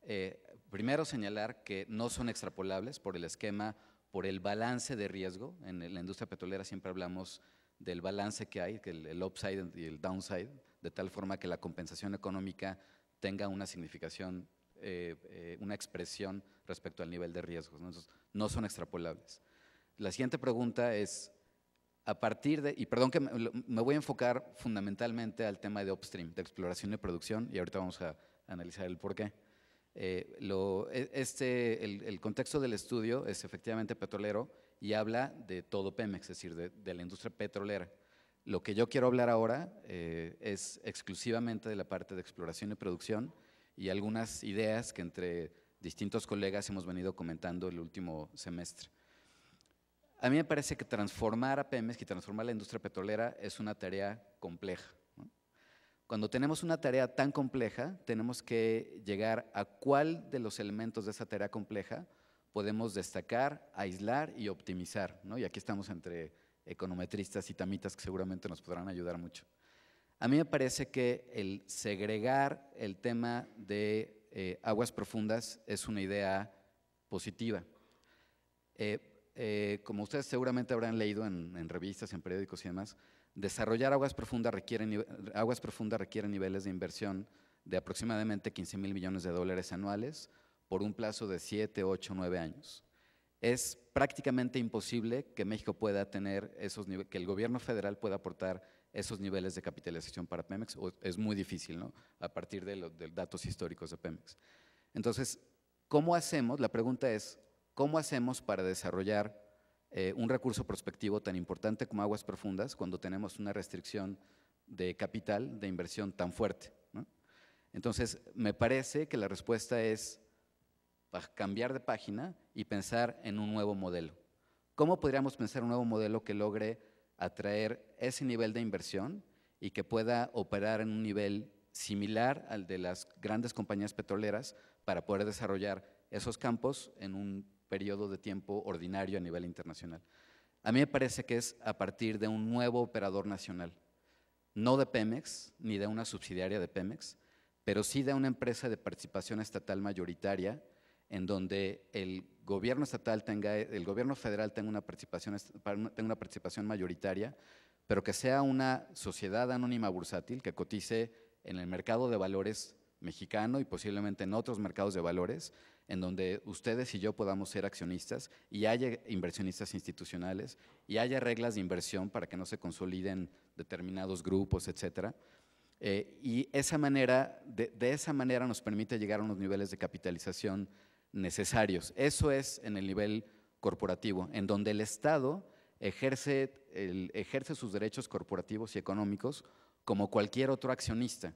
eh, primero señalar que no son extrapolables por el esquema, por el balance de riesgo. En la industria petrolera siempre hablamos del balance que hay, que el, upside y el downside, de tal forma que la compensación económica tenga una significación, eh, una expresión respecto al nivel de riesgos. ¿no? Entonces, no son extrapolables. La siguiente pregunta es, a partir de, y perdón que me, voy a enfocar fundamentalmente al tema de upstream, de exploración y producción, y ahorita vamos a analizar el por qué. Eh, lo, e, este, el, contexto del estudio es efectivamente petrolero y habla de todo Pemex, es decir, de, la industria petrolera. Lo que yo quiero hablar ahora eh, es exclusivamente de la parte de exploración y producción y algunas ideas que entre distintos colegas hemos venido comentando el último semestre. A mí me parece que transformar a Pemex y transformar la industria petrolera es una tarea compleja. Cuando tenemos una tarea tan compleja, tenemos que llegar a cuál de los elementos de esa tarea compleja podemos destacar, aislar y optimizar. Y aquí estamos entre econometristas y tamitas que seguramente nos podrán ayudar mucho. A mí me parece que el segregar el tema de eh, aguas profundas es una idea positiva. Eh, eh, como ustedes seguramente habrán leído en, revistas, en periódicos y demás, desarrollar aguas profundas requiere, aguas profundas requiere niveles de inversión de aproximadamente 15 mil millones de dólares anuales por un plazo de 7, 8, 9 años. Es prácticamente imposible que México pueda tener esos niveles, que el gobierno federal pueda aportar esos niveles de capitalización para Pemex, es muy difícil, ¿no? A partir de, los datos históricos de Pemex. Entonces, ¿cómo hacemos? La pregunta es, ¿Cómo hacemos para desarrollar eh, un recurso prospectivo tan importante como aguas profundas cuando tenemos una restricción de capital, de inversión tan fuerte? Entonces, me parece que la respuesta es cambiar de página y pensar en un nuevo modelo. ¿Cómo podríamos pensar un nuevo modelo que logre atraer ese nivel de inversión y que pueda operar en un nivel similar al de las grandes compañías petroleras para poder desarrollar esos campos en un periodo de tiempo ordinario a nivel internacional. A mí me parece que es a partir de un nuevo operador nacional, no de Pemex, ni de una subsidiaria de Pemex, pero sí de una empresa de participación estatal mayoritaria en donde el gobierno estatal tenga, el gobierno federal tenga una participación, tenga una participación mayoritaria, pero que sea una sociedad anónima bursátil que cotice en el mercado de valores mexicano y posiblemente en otros mercados de valores en donde ustedes y yo podamos ser accionistas y haya inversionistas institucionales y haya reglas de inversión para que no se consoliden determinados grupos, etcétera. Eh, y esa manera, de, esa manera nos permite llegar a unos niveles de capitalización necesarios. Eso es en el nivel corporativo, en donde el Estado ejerce, ejerce sus derechos corporativos y económicos como cualquier otro accionista.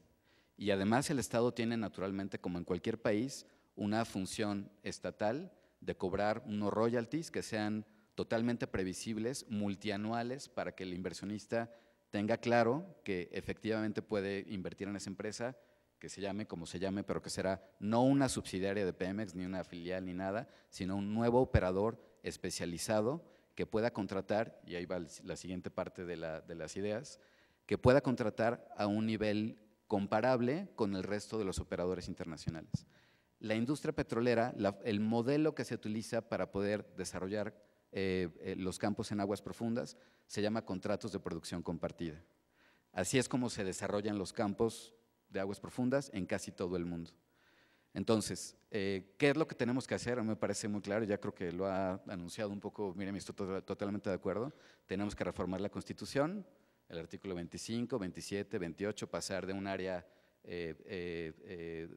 Y además el Estado tiene naturalmente, como en cualquier país, una función estatal de cobrar unos royalties que sean totalmente previsibles, multianuales, para que el inversionista tenga claro que efectivamente puede invertir en esa empresa, que se llame como se llame, pero que será no una subsidiaria de Pemex, ni una filial, ni nada, sino un nuevo operador especializado que pueda contratar, y ahí va la siguiente parte de, de las ideas, que pueda contratar a un nivel comparable con el resto de los operadores internacionales la industria petrolera, el modelo que se utiliza para poder desarrollar eh, eh, los campos en aguas profundas, se llama contratos de producción compartida. Así es como se desarrollan los campos de aguas profundas en casi todo el mundo. Entonces, eh, ¿qué es lo que tenemos que hacer? me parece muy claro, ya creo que lo ha anunciado un poco, me estoy totalmente de acuerdo. Tenemos que reformar la Constitución, el artículo 25, 27, 28, pasar de un área eh, eh, eh,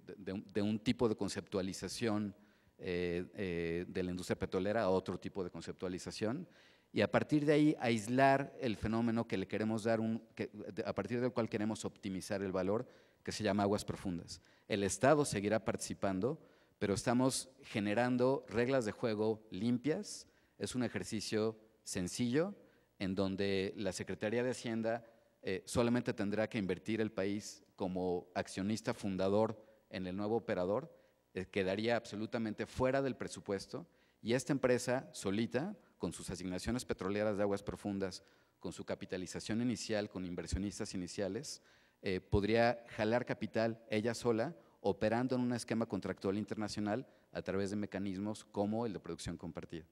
de, un tipo de conceptualización de la industria petrolera a otro tipo de conceptualización y a partir de ahí aislar el fenómeno que le queremos dar un, que, a partir del cual queremos optimizar el valor, que se llama aguas profundas. El Estado seguirá participando, pero estamos generando reglas de juego limpias. Es un ejercicio sencillo en donde la Secretaría de Hacienda eh, solamente tendrá que invertir el país como accionista fundador en el nuevo operador, eh, quedaría absolutamente fuera del presupuesto y esta empresa solita, con sus asignaciones petroleras de aguas profundas, con su capitalización inicial, con inversionistas iniciales, eh, podría jalar capital ella sola, operando en un esquema contractual internacional a través de mecanismos como el de producción compartida.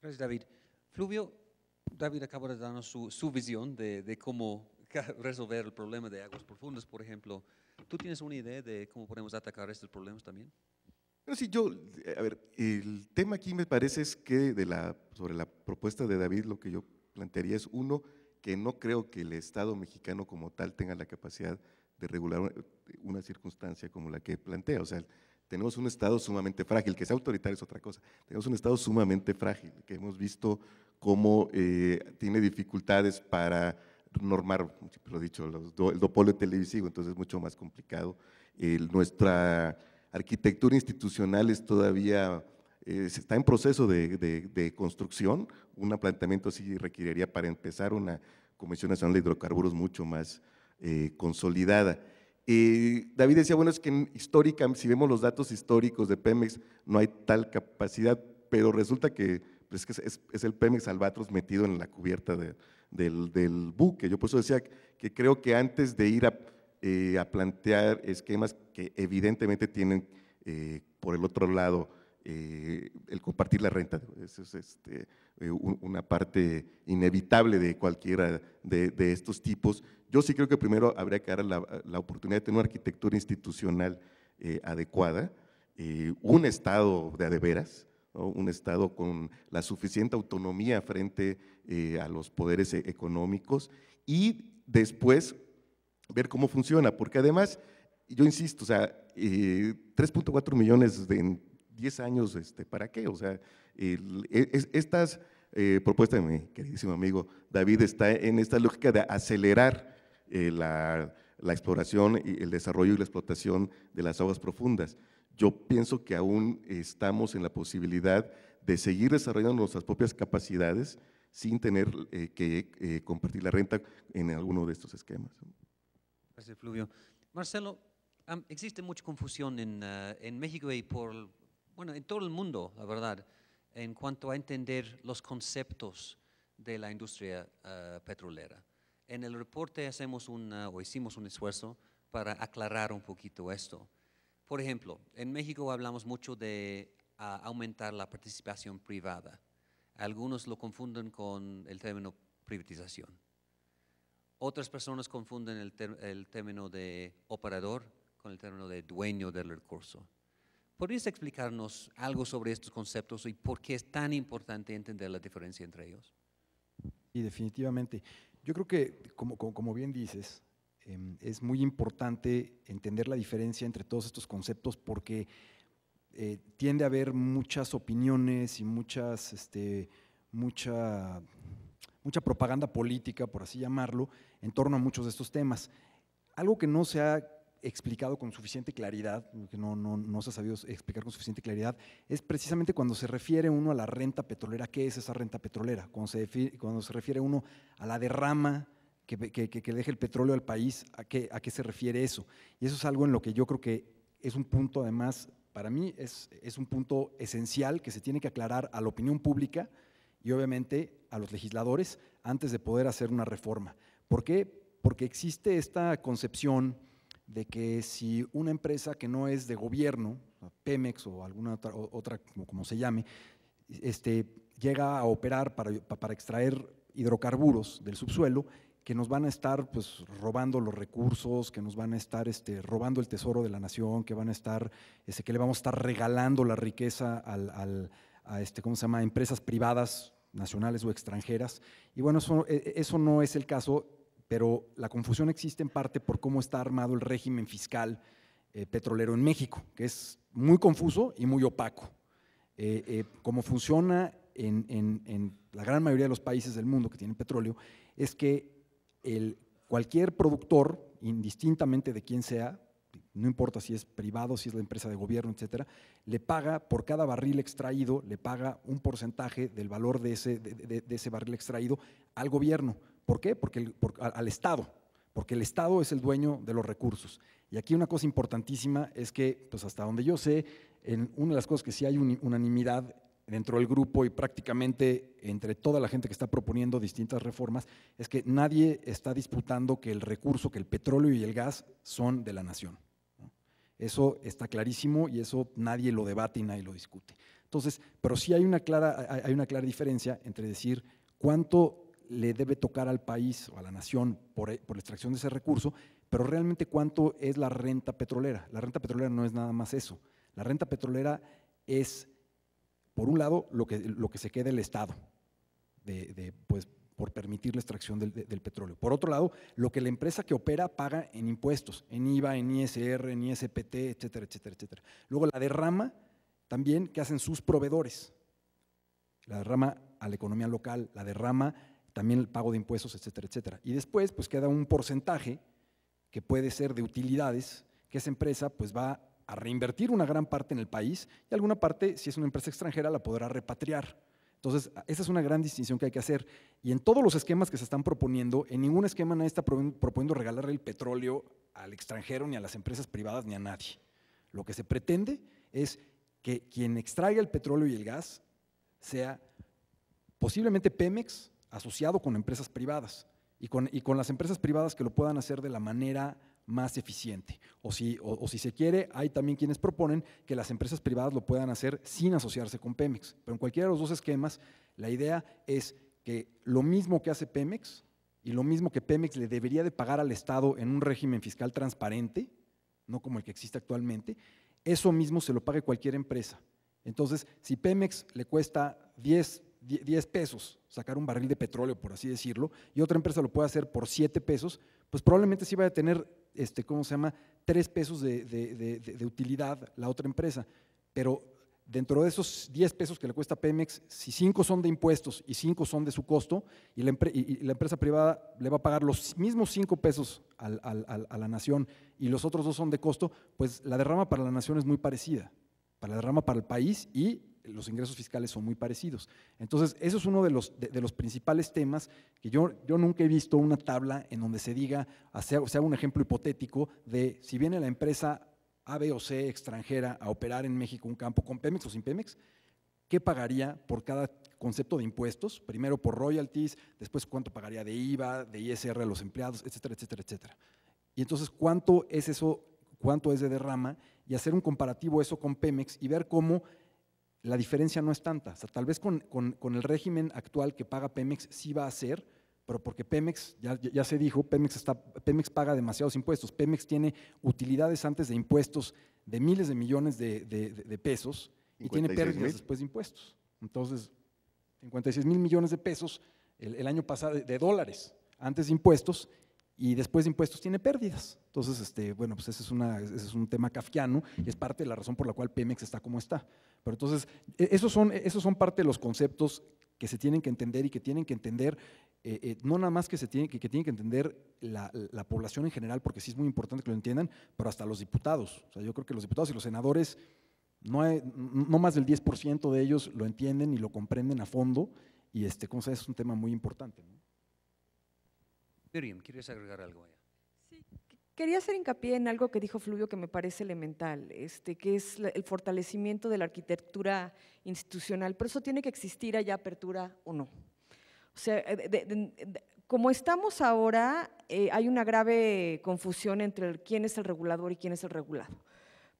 Gracias, David. Fluvio, David acaba de darnos su, visión de, cómo (laughs) resolver el problema de aguas profundas, por ejemplo. ¿Tú tienes una idea de cómo podemos atacar estos problemas también? Pero sí, yo, eh, a ver, el tema aquí me parece es que de la, sobre la propuesta de David lo que yo plantearía es uno, que no creo que el Estado mexicano como tal tenga la capacidad de regular una circunstancia como la que plantea. O sea, tenemos un Estado sumamente frágil, que sea autoritario es otra cosa, tenemos un Estado sumamente frágil, que hemos visto cómo eh, tiene dificultades para normar, lo dicho, los do, el televisivo, entonces es mucho más complicado. nuestra arquitectura institucional es todavía, eh, está en proceso de, de construcción, un planteamiento así requeriría para empezar una Comisión Nacional de Hidrocarburos mucho más eh, consolidada. David decía, bueno, es que histórica, si vemos los datos históricos de Pemex, no hay tal capacidad, pero resulta que, pues, es, el Pemex Albatros metido en la cubierta del, buque. Yo por eso decía que creo que antes de ir a, eh, plantear esquemas que evidentemente tienen eh, por el otro lado eh, el compartir la renta. Eso es este, eh, una parte inevitable de cualquiera de, estos tipos. Yo sí creo que primero habría que dar la, oportunidad de tener una arquitectura institucional eh, adecuada, un Estado de adeveras, un Estado con la suficiente autonomía frente a los poderes e, económicos y después ver cómo funciona, porque además, yo insisto, o sea, 3.4 millones de, 10 años, este, ¿para qué? O sea, e, estas eh, propuestas de mi queridísimo amigo David está en esta lógica de acelerar eh, la, exploración y el desarrollo y la explotación de las aguas profundas. Yo pienso que aún estamos en la posibilidad de seguir desarrollando nuestras propias capacidades sin tener eh, que compartir la renta en alguno de estos esquemas. Gracias, Fluvio. Marcelo, existe mucha confusión en, ah, en México y por bueno, en todo el mundo, la verdad, en cuanto a entender los conceptos de la industria eh, petrolera. En el reporte hacemos eh, o hicimos un esfuerzo para aclarar un poquito esto. Por ejemplo, en México hablamos mucho de aumentar la participación privada. Algunos lo confunden con el término privatización. Otras personas confunden el término de operador con el término de dueño del recurso. ¿Podrías explicarnos algo sobre estos conceptos y por qué es tan importante entender la diferencia entre ellos? Y definitivamente, yo creo que, como, como, bien dices, em, es muy importante entender la diferencia entre todos estos conceptos porque eh, tiende a haber muchas opiniones y muchas, este, mucha, mucha propaganda política, por así llamarlo, en torno a muchos de estos temas. Algo que no se ha explicado con suficiente claridad, que no, no, no, se ha sabido explicar con suficiente claridad, es precisamente cuando se refiere uno a la renta petrolera, ¿qué es esa renta petrolera? Cuando se, refiere, cuando se refiere uno a la derrama que, que, que, deja el petróleo al país, ¿a qué, ¿a qué se refiere eso? Y eso es algo en lo que yo creo que es un punto, además, para mí es, es un punto esencial que se tiene que aclarar a la opinión pública y obviamente a los legisladores antes de poder hacer una reforma. ¿Por qué? Porque existe esta concepción de que si una empresa que no es de gobierno, Pemex o alguna otra, otra como, se llame, este, llega a operar para, extraer hidrocarburos del subsuelo, que nos van a estar pues, robando los recursos, que nos van a estar este, robando el tesoro de la nación, que van a estar, ese que le vamos a estar regalando la riqueza al, a este, ¿cómo se llama? empresas privadas nacionales o extranjeras. Y bueno, eso e, e, no es el caso pero la confusión existe en parte por cómo está armado el régimen fiscal eh, petrolero en México, que es muy confuso y muy opaco. Eh, eh, como funciona en, la gran mayoría de los países del mundo que tienen petróleo, es que cualquier productor, indistintamente de quién sea, no importa si es privado, si es la empresa de gobierno, etcétera, le paga por cada barril extraído, le paga un porcentaje del valor de ese, de ese barril extraído al gobierno. ¿Por qué? Porque al Estado, porque el Estado es el dueño de los recursos. Y aquí una cosa importantísima es que, pues hasta donde yo sé, en una de las cosas que sí hay unanimidad dentro del grupo y prácticamente entre toda la gente que está proponiendo distintas reformas, es que nadie está disputando que el recurso, que el petróleo y el gas son de la nación. Eso está clarísimo y eso nadie lo debate y nadie lo discute. Entonces, pero sí hay una clara, hay una clara diferencia entre decir cuánto le debe tocar al país o a la nación e, por, la extracción de ese recurso, pero realmente cuánto es la renta petrolera. La renta petrolera no es nada más eso. La renta petrolera es, por un lado, lo que, lo que se queda el Estado, de, pues, por permitir la extracción del, del, petróleo. Por otro lado, lo que la empresa que opera paga en impuestos, en IVA, en ISR, en ISPT, etcétera, etcétera, etcétera. Luego la derrama también que hacen sus proveedores. La derrama a la economía local, la derrama también el pago de impuestos, etcétera, etcétera. Y después, pues queda un porcentaje que puede ser de utilidades que esa empresa pues va a reinvertir una gran parte en el país y alguna parte, si es una empresa extranjera, la podrá repatriar. Entonces, esa es una gran distinción que hay que hacer. Y en todos los esquemas que se están proponiendo, en ningún esquema nadie está proponiendo regalarle el petróleo al extranjero, ni a las empresas privadas, ni a nadie. Lo que se pretende es que quien extraiga el petróleo y el gas sea posiblemente Pemex, asociado con empresas privadas y con, y con, las empresas privadas que lo puedan hacer de la manera más eficiente. O si, si se quiere, hay también quienes proponen que las empresas privadas lo puedan hacer sin asociarse con Pemex. Pero en cualquiera de los dos esquemas, la idea es que lo mismo que hace Pemex y lo mismo que Pemex le debería de pagar al Estado en un régimen fiscal transparente, no como el que existe actualmente, eso mismo se lo pague cualquier empresa. Entonces, si Pemex le cuesta 10 10 pesos sacar un barril de petróleo, por así decirlo, y otra empresa lo puede hacer por 7 pesos, pues probablemente sí va a tener, este, ¿cómo se llama?, 3 pesos de, de, utilidad la otra empresa. Pero dentro de esos 10 pesos que le cuesta Pemex, si 5 son de impuestos y 5 son de su costo, y la, empresa privada le va a pagar los mismos 5 pesos a la nación y los otros dos son de costo, pues la derrama para la nación es muy parecida, para la derrama para el país y los ingresos fiscales son muy parecidos. Entonces, eso es uno de los, de, los principales temas que yo, yo, nunca he visto una tabla en donde se diga, o sea un ejemplo hipotético de si viene la empresa A, B o C extranjera a operar en México un campo con Pemex o sin Pemex, ¿qué pagaría por cada concepto de impuestos? Primero por royalties, después cuánto pagaría de IVA, de ISR a los empleados, etcétera, etcétera, etcétera. Y entonces, ¿cuánto es eso? ¿Cuánto es de derrama? y hacer un comparativo eso con Pemex y ver cómo la diferencia no es tanta. tal vez con, con, el régimen actual que paga Pemex sí va a ser, pero porque Pemex, ya, se dijo, Pemex, está, Pemex paga demasiados impuestos. Pemex tiene utilidades antes de impuestos de miles de millones de, pesos y tiene pérdidas después de impuestos. Entonces, 56 mil millones de pesos el, el año pasado, de dólares antes de impuestos, y después de impuestos tiene pérdidas. Entonces, este, bueno, pues ese es, es un tema kafkiano y es parte de la razón por la cual Pemex está como está. Pero entonces, e, esos son, esos son parte de los conceptos que se tienen que entender y que tienen que entender, eh, eh, no nada más que se tiene, que, que tienen que entender la, la, población en general, porque sí es muy importante que lo entiendan, pero hasta los diputados. O sea, yo creo que los diputados y los senadores, no, no más del 10% de ellos lo entienden y lo comprenden a fondo, y este, es un tema muy importante. Miriam, ¿quieres agregar algo allá? Sí, quería hacer hincapié en algo que dijo Fluvio que me parece elemental, este, que es el fortalecimiento de la arquitectura institucional, pero eso tiene que existir allá apertura o no. O sea, eh, como estamos ahora, eh, hay una grave confusión entre quién es el regulador y quién es el regulado.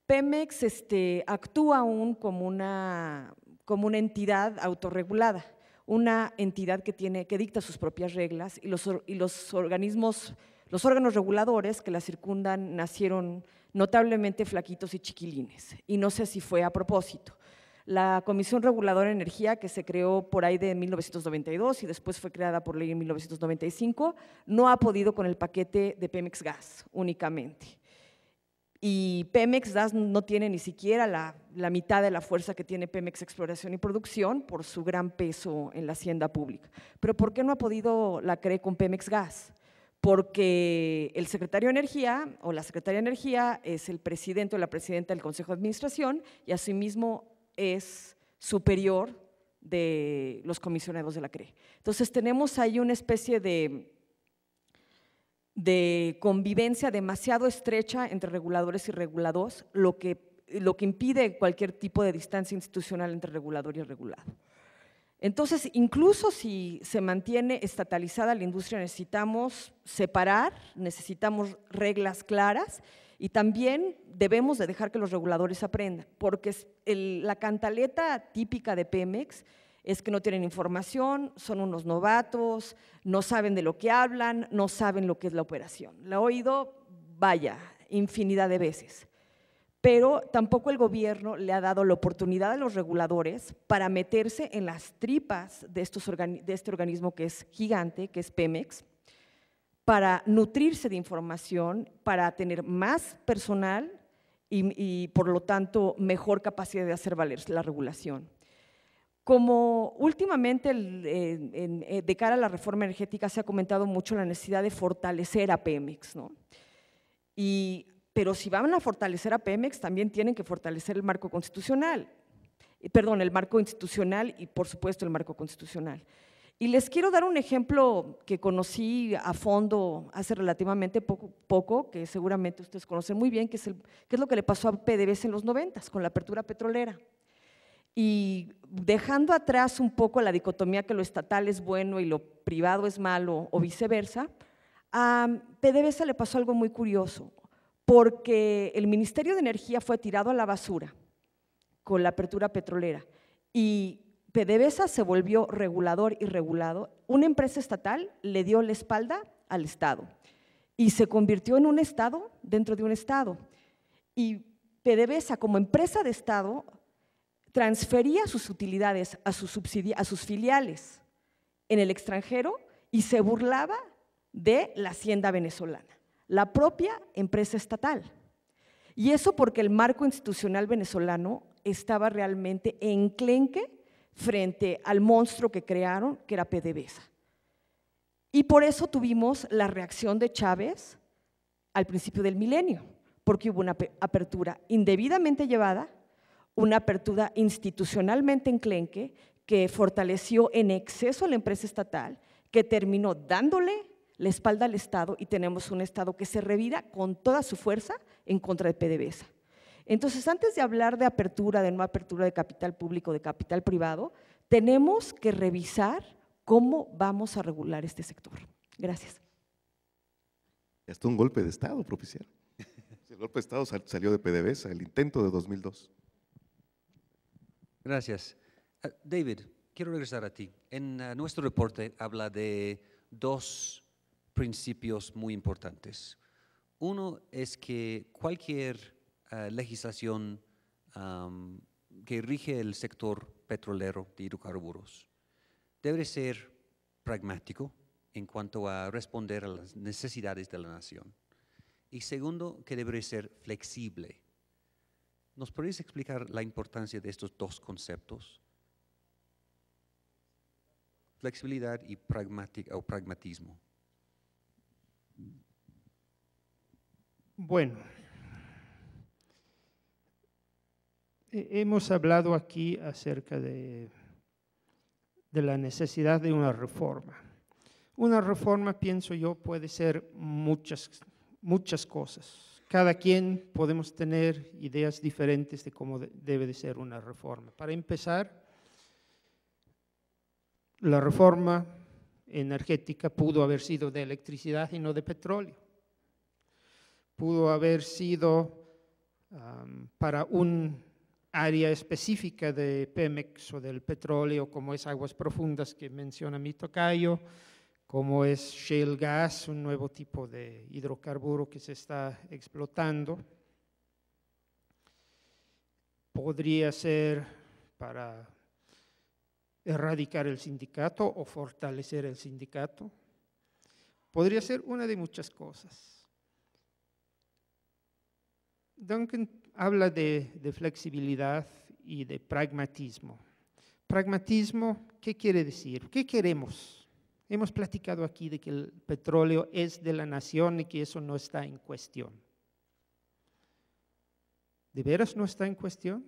Pemex este, actúa aún como una, como una entidad autorregulada una entidad que, tiene, que dicta sus propias reglas y los, y los organismos, los órganos reguladores que la circundan nacieron notablemente flaquitos y chiquilines. Y no sé si fue a propósito. La Comisión Reguladora de Energía, que se creó por ahí de 1992 y después fue creada por ley en 1995, no ha podido con el paquete de Pemex Gas únicamente. Y Pemex DAS no tiene ni siquiera la, la, mitad de la fuerza que tiene Pemex Exploración y Producción por su gran peso en la hacienda pública. Pero ¿por qué no ha podido la CRE con Pemex Gas? Porque el secretario de Energía o la secretaria de Energía es el presidente o la presidenta del Consejo de Administración y asimismo es superior de los comisionados de la CRE. Entonces tenemos ahí una especie de de convivencia demasiado estrecha entre reguladores y regulados, lo que, lo que impide cualquier tipo de distancia institucional entre regulador y regulado. Entonces, incluso si se mantiene estatalizada la industria, necesitamos separar, necesitamos reglas claras y también debemos de dejar que los reguladores aprendan, porque la cantaleta típica de Pemex es que no tienen información, son unos novatos, no saben de lo que hablan, no saben lo que es la operación. La he oído, vaya, infinidad de veces. Pero tampoco el gobierno le ha dado la oportunidad a los reguladores para meterse en las tripas de, este organismo que es gigante, que es Pemex, para nutrirse de información, para tener más personal y por lo tanto mejor capacidad de hacer valer la regulación. Como últimamente eh, de cara a la reforma energética se ha comentado mucho la necesidad de fortalecer a Pemex, ¿no? Y, pero si van a fortalecer a Pemex, también tienen que fortalecer el marco constitucional, eh, perdón, el marco institucional y por supuesto el marco constitucional. Y les quiero dar un ejemplo que conocí a fondo hace relativamente poco, poco que seguramente ustedes conocen muy bien, que es, lo que le pasó a PDVSA en los 90 con la apertura petrolera y dejando atrás un poco la dicotomía que lo estatal es bueno y lo privado es malo o viceversa, a PDVSA le pasó algo muy curioso, porque el Ministerio de Energía fue tirado a la basura con la apertura petrolera y PDVSA se volvió regulador y regulado. Una empresa estatal le dio la espalda al Estado y se convirtió en un Estado dentro de un Estado. Y PDVSA como empresa de Estado transfería sus utilidades a sus, a sus filiales en el extranjero y se burlaba de la hacienda venezolana, la propia empresa estatal. Y eso porque el marco institucional venezolano estaba realmente enclenque frente al monstruo que crearon, que era PDVSA. Y por eso tuvimos la reacción de Chávez al principio del milenio, porque hubo una apertura indebidamente llevada una apertura institucionalmente enclenque que fortaleció en exceso a la empresa estatal, que terminó dándole la espalda al Estado y tenemos un Estado que se revira con toda su fuerza en contra de PDVSA. Entonces, antes de hablar de apertura, de no apertura de capital público, de capital privado, tenemos que revisar cómo vamos a regular este sector. Gracias. Esto es un golpe de Estado, propiciar. (laughs) El golpe de Estado salió de PDVSA, el intento de 2002. Gracias. Ah, David, quiero regresar a ti. En ah, nuestro reporte habla de dos principios muy importantes. Uno es que cualquier ah, legislación que rige el sector petrolero de hidrocarburos debe ser pragmático en cuanto a responder a las necesidades de la nación. Y segundo, que debe ser flexible ¿Nos podrías explicar la importancia de estos dos conceptos? Flexibilidad y o pragmatismo. Bueno, hemos hablado aquí acerca de, de la necesidad de una reforma. Una reforma, pienso yo, puede ser muchas, muchas cosas cada quien podemos tener ideas diferentes de cómo debe de ser una reforma. Para empezar, la reforma energética pudo haber sido de electricidad y no de petróleo. Pudo haber sido para un área específica de Pemex o del petróleo, como es aguas profundas que menciona mi tocayo, como es shale gas, un nuevo tipo de hidrocarburo que se está explotando. Podría ser para erradicar el sindicato o fortalecer el sindicato. Podría ser una de muchas cosas. Duncan habla de, flexibilidad y de pragmatismo. Pragmatismo, ¿qué quiere decir? ¿Qué queremos? Hemos platicado aquí de que el petróleo es de la nación y que eso no está en cuestión. ¿De veras no está en cuestión?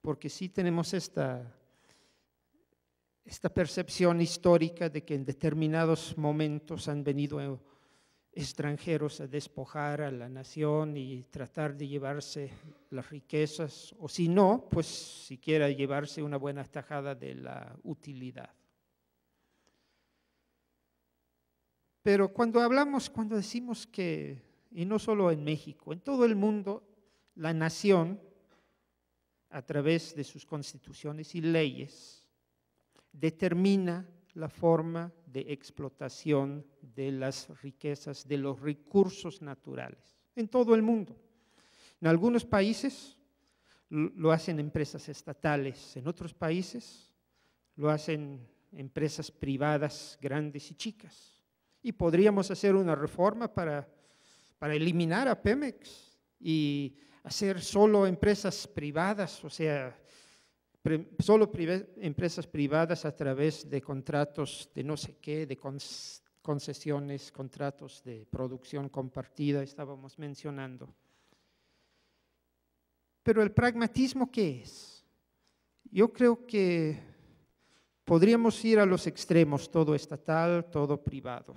Porque sí tenemos esta, esta percepción histórica de que en determinados momentos han venido extranjeros a despojar a la nación y tratar de llevarse las riquezas, o si no, pues siquiera llevarse una buena tajada de la utilidad. Pero cuando hablamos, cuando decimos que, y no solo en México, en todo el mundo, la nación, a través de sus constituciones y leyes, determina la forma de explotación de las riquezas, de los recursos naturales, en todo el mundo. En algunos países lo hacen empresas estatales, en otros países lo hacen empresas privadas grandes y chicas. Y podríamos hacer una reforma para, eliminar a Pemex y hacer solo empresas privadas, o sea, solo empresas privadas a través de contratos de no sé qué, de concesiones, contratos de producción compartida, estábamos mencionando. Pero el pragmatismo, ¿qué es? Yo creo que Podríamos ir a los extremos, todo estatal, todo privado.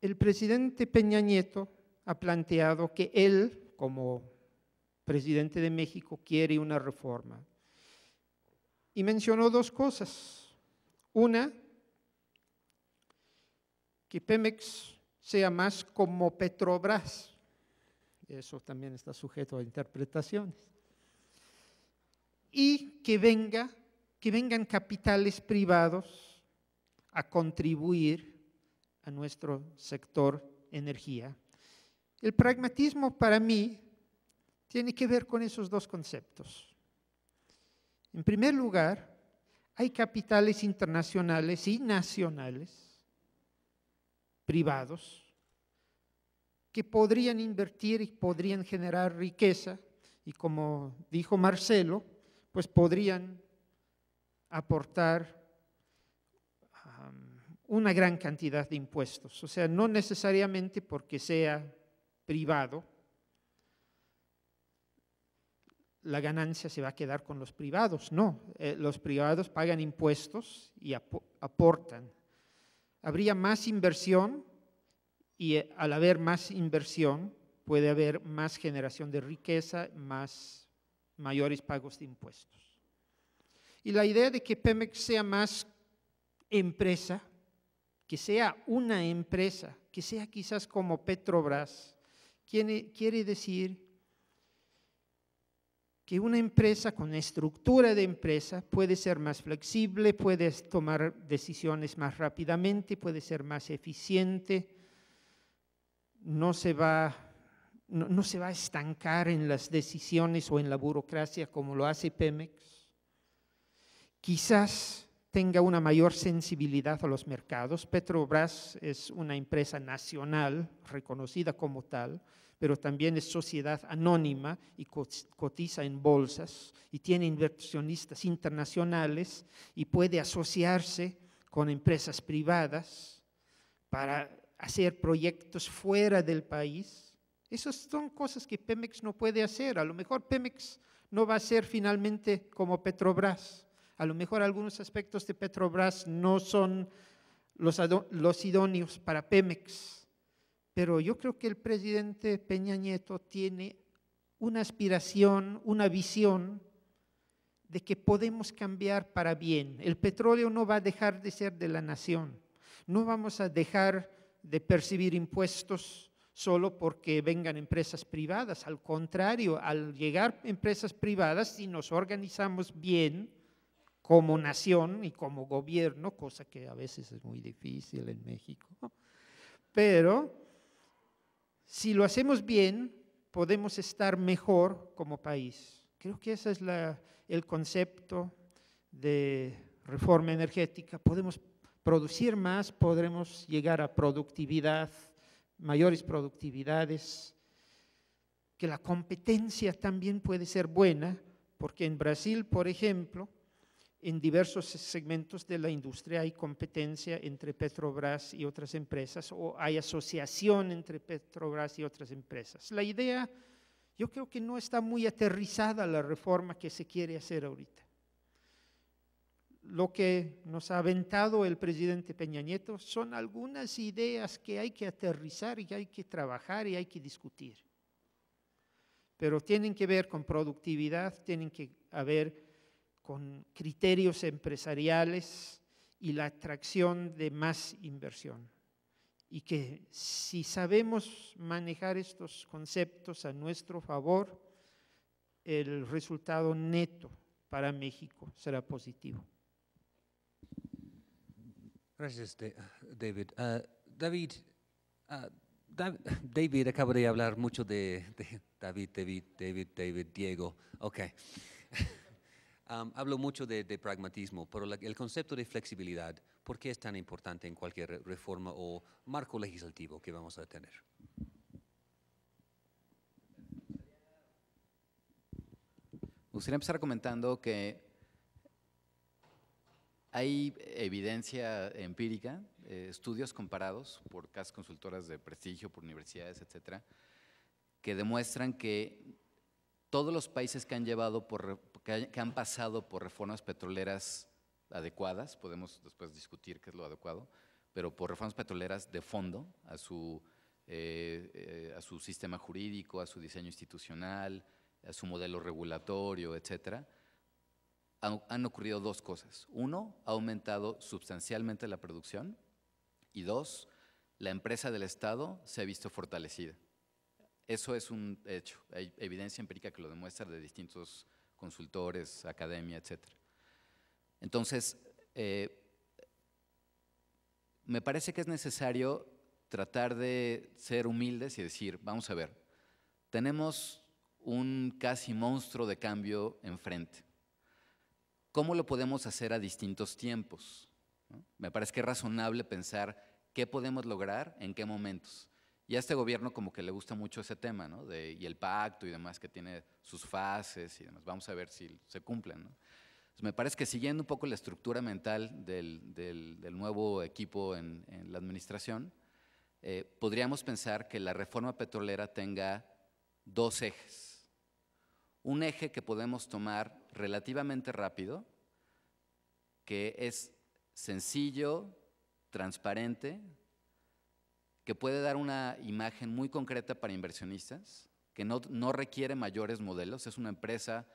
El presidente Peña Nieto ha planteado que él, como presidente de México, quiere una reforma. Y mencionó dos cosas. Una, que Pemex sea más como Petrobras. Eso también está sujeto a interpretaciones. Y que venga que vengan capitales privados a contribuir a nuestro sector energía. El pragmatismo para mí tiene que ver con esos dos conceptos. En primer lugar, hay capitales internacionales y nacionales privados que podrían invertir y podrían generar riqueza y como dijo Marcelo, pues podrían aportar um, una gran cantidad de impuestos. O sea, no necesariamente porque sea privado, la ganancia se va a quedar con los privados. No, eh, los privados pagan impuestos y aportan. Habría más inversión y eh, al haber más inversión puede haber más generación de riqueza, más mayores pagos de impuestos. Y la idea de que Pemex sea más empresa, que sea una empresa, que sea quizás como Petrobras, quiere decir que una empresa con estructura de empresa puede ser más flexible, puede tomar decisiones más rápidamente, puede ser más eficiente, no se va, se va a estancar en las decisiones o en la burocracia como lo hace Pemex Quizás tenga una mayor sensibilidad a los mercados. Petrobras es una empresa nacional reconocida como tal, pero también es sociedad anónima y cotiza en bolsas y tiene inversionistas internacionales y puede asociarse con empresas privadas para hacer proyectos fuera del país. Esas son cosas que Pemex no puede hacer. A lo mejor Pemex no va a ser finalmente como Petrobras, a lo mejor algunos aspectos de Petrobras no son los, idóneos para Pemex, pero yo creo que el presidente Peña Nieto tiene una aspiración, una visión de que podemos cambiar para bien. El petróleo no va a dejar de ser de la nación. No vamos a dejar de percibir impuestos solo porque vengan empresas privadas. Al contrario, al llegar empresas privadas, si nos organizamos bien, como nación y como gobierno, cosa que a veces es muy difícil en México. Pero si lo hacemos bien, podemos estar mejor como país. Creo que ese es el concepto de reforma energética. Podemos producir más, podremos llegar a productividad, mayores productividades, que la competencia también puede ser buena, porque en Brasil, por ejemplo, en diversos segmentos de la industria hay competencia entre Petrobras y otras empresas o hay asociación entre Petrobras y otras empresas. La idea, yo creo que no está muy aterrizada la reforma que se quiere hacer ahorita. Lo que nos ha aventado el presidente Peña Nieto son algunas ideas que hay que aterrizar y hay que trabajar y hay que discutir. Pero tienen que ver con productividad, tienen que haber con criterios empresariales y la atracción de más inversión. Y que si sabemos manejar estos conceptos a nuestro favor, el resultado neto para México será positivo. Gracias, David. Ah, ah, David, acabo David de hablar mucho de, David, David, David, David, Diego. Ok. (laughs) hablo mucho de, pragmatismo, pero el concepto de flexibilidad, ¿por qué es tan importante en cualquier reforma o marco legislativo que vamos a tener? Me gustaría empezar comentando que hay evidencia empírica, eh, estudios comparados por casas consultoras de prestigio, por universidades, etcétera, que demuestran que todos los países que han llevado por, que, han pasado por reformas petroleras adecuadas, podemos después discutir qué es lo adecuado, pero por reformas petroleras de fondo a su, eh, eh, a su sistema jurídico, a su diseño institucional, a su modelo regulatorio, etcétera, han, han ocurrido dos cosas. Uno, ha aumentado sustancialmente la producción y dos, la empresa del Estado se ha visto fortalecida. Eso es un hecho, hay evidencia empírica que lo demuestra de distintos consultores, academia, etcétera. Entonces, eh, me parece que es necesario tratar de ser humildes y decir, vamos a ver, tenemos un casi monstruo de cambio enfrente. ¿Cómo lo podemos hacer a distintos tiempos? Me parece que es razonable pensar qué podemos lograr, en qué momentos. Y a este gobierno como que le gusta mucho ese tema, ¿no? y el pacto y demás, que tiene sus fases y demás. Vamos a ver si se cumplen, ¿no? me parece que siguiendo un poco la estructura mental del, nuevo equipo en, la administración, eh, podríamos pensar que la reforma petrolera tenga dos ejes. Un eje que podemos tomar relativamente rápido, que es sencillo, transparente, que puede dar una imagen muy concreta para inversionistas, que no, requiere mayores modelos, es una empresa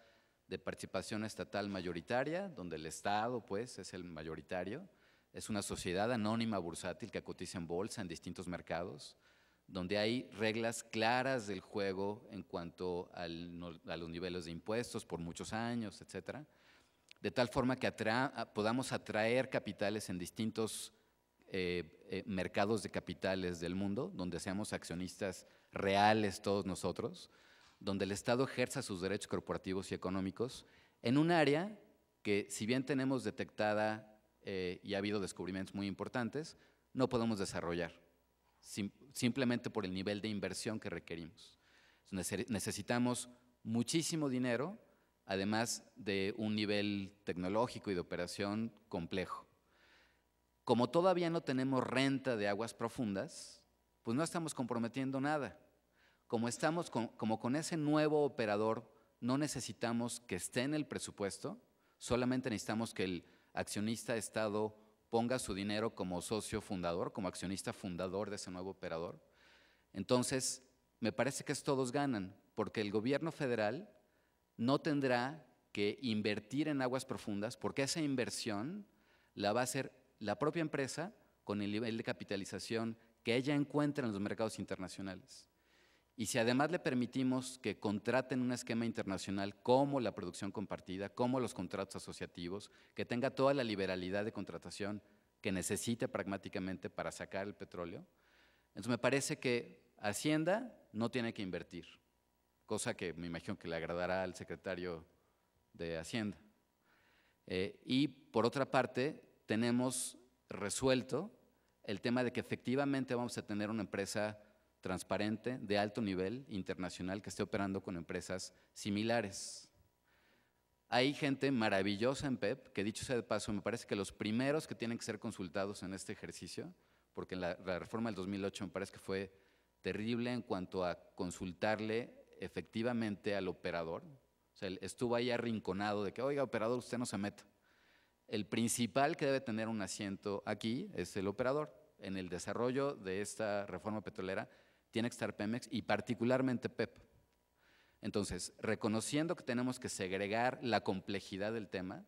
de participación estatal mayoritaria, donde el Estado pues, es el mayoritario, es una sociedad anónima bursátil que cotiza en bolsa en distintos mercados, donde hay reglas claras del juego en cuanto a los niveles de impuestos por muchos años, etcétera, de tal forma que podamos atraer capitales en distintos eh, eh, mercados de capitales del mundo, donde seamos accionistas reales todos nosotros, donde el Estado ejerza sus derechos corporativos y económicos en un área que si bien tenemos detectada eh, y ha habido descubrimientos muy importantes, no podemos desarrollar, simplemente por el nivel de inversión que requerimos. necesitamos muchísimo dinero, además de un nivel tecnológico y de operación complejo. Como todavía no tenemos renta de aguas profundas, pues no estamos comprometiendo nada. Como, estamos con, como con ese nuevo operador no necesitamos que esté en el presupuesto, solamente necesitamos que el accionista Estado ponga su dinero como socio fundador, como accionista fundador de ese nuevo operador. Entonces, me parece que todos ganan, porque el gobierno federal no tendrá que invertir en aguas profundas, porque esa inversión la va a hacer la propia empresa con el nivel de capitalización que ella encuentra en los mercados internacionales. Y si además le permitimos que contraten un esquema internacional como la producción compartida, como los contratos asociativos, que tenga toda la liberalidad de contratación que necesite pragmáticamente para sacar el petróleo, entonces me parece que Hacienda no tiene que invertir, cosa que me imagino que le agradará al secretario de Hacienda. Eh, y por otra parte, tenemos resuelto el tema de que efectivamente vamos a tener una empresa transparente, de alto nivel, internacional, que esté operando con empresas similares. Hay gente maravillosa en PEP, que dicho sea de paso, me parece que los primeros que tienen que ser consultados en este ejercicio, porque la, reforma del 2008 me parece que fue terrible en cuanto a consultarle efectivamente al operador. O sea, estuvo ahí arrinconado de que, oiga, operador, usted no se meta el principal que debe tener un asiento aquí es el operador. En el desarrollo de esta reforma petrolera tiene que estar Pemex y particularmente PEP. Entonces, reconociendo que tenemos que segregar la complejidad del tema,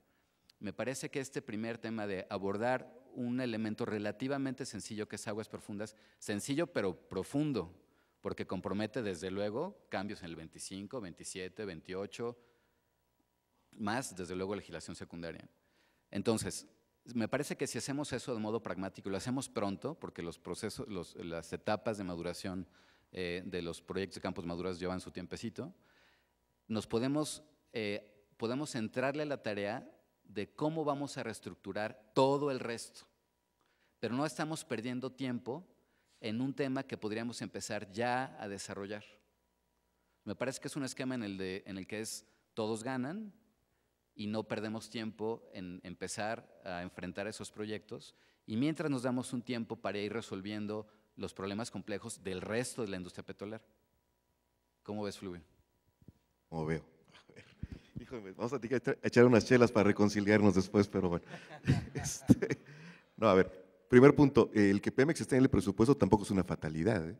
me parece que este primer tema de abordar un elemento relativamente sencillo que es aguas profundas, sencillo pero profundo, porque compromete desde luego cambios en el 25, 27, 28, más desde luego legislación secundaria. Entonces, me parece que si hacemos eso de modo pragmático, y lo hacemos pronto, porque las etapas de maduración eh, de los proyectos de campos maduros llevan su tiempecito, nos podemos, eh, podemos entrarle a la tarea de cómo vamos a reestructurar todo el resto. Pero no estamos perdiendo tiempo en un tema que podríamos empezar ya a desarrollar. Me parece que es un esquema en el, en el que es todos ganan, y no perdemos tiempo en empezar a enfrentar esos proyectos y mientras nos damos un tiempo para ir resolviendo los problemas complejos del resto de la industria petrolera. ¿Cómo ves, Fluvio? Como veo. vamos a echar unas chelas para reconciliarnos después, pero bueno. (laughs) Este, no, a ver, primer punto, el que Pemex esté en el presupuesto tampoco es una fatalidad. ¿eh?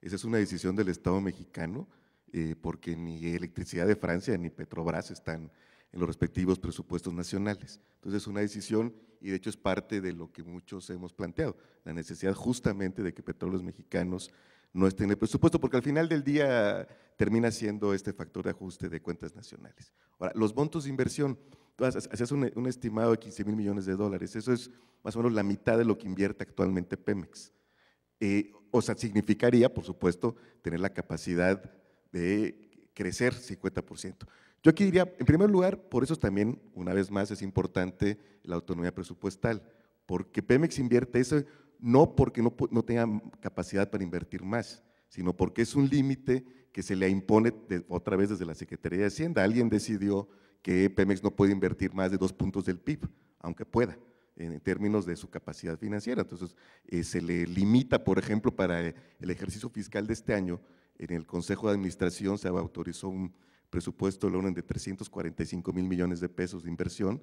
Esa es una decisión del Estado mexicano, eh, porque ni Electricidad de Francia ni Petrobras están en los respectivos presupuestos nacionales. Entonces es una decisión y de hecho es parte de lo que muchos hemos planteado, la necesidad justamente de que petróleos mexicanos no estén en el presupuesto, porque al final del día termina siendo este factor de ajuste de cuentas nacionales. Ahora, los montos de inversión, hacías un, un estimado de 15 mil millones de dólares, eso es más o menos la mitad de lo que invierte actualmente Pemex. Eh, o sea, significaría, por supuesto, tener la capacidad de crecer 50%. Yo aquí diría, en primer lugar, por eso también, una vez más, es importante la autonomía presupuestal, porque Pemex invierte eso no porque no, tenga capacidad para invertir más, sino porque es un límite que se le impone otra vez desde la Secretaría de Hacienda. Alguien decidió que Pemex no puede invertir más de dos puntos del PIB, aunque pueda en términos de su capacidad financiera. Entonces, eh, se le limita, por ejemplo, para el ejercicio fiscal de este año, en el Consejo de Administración se autorizó un presupuesto lo orden de 345 mil millones de pesos de inversión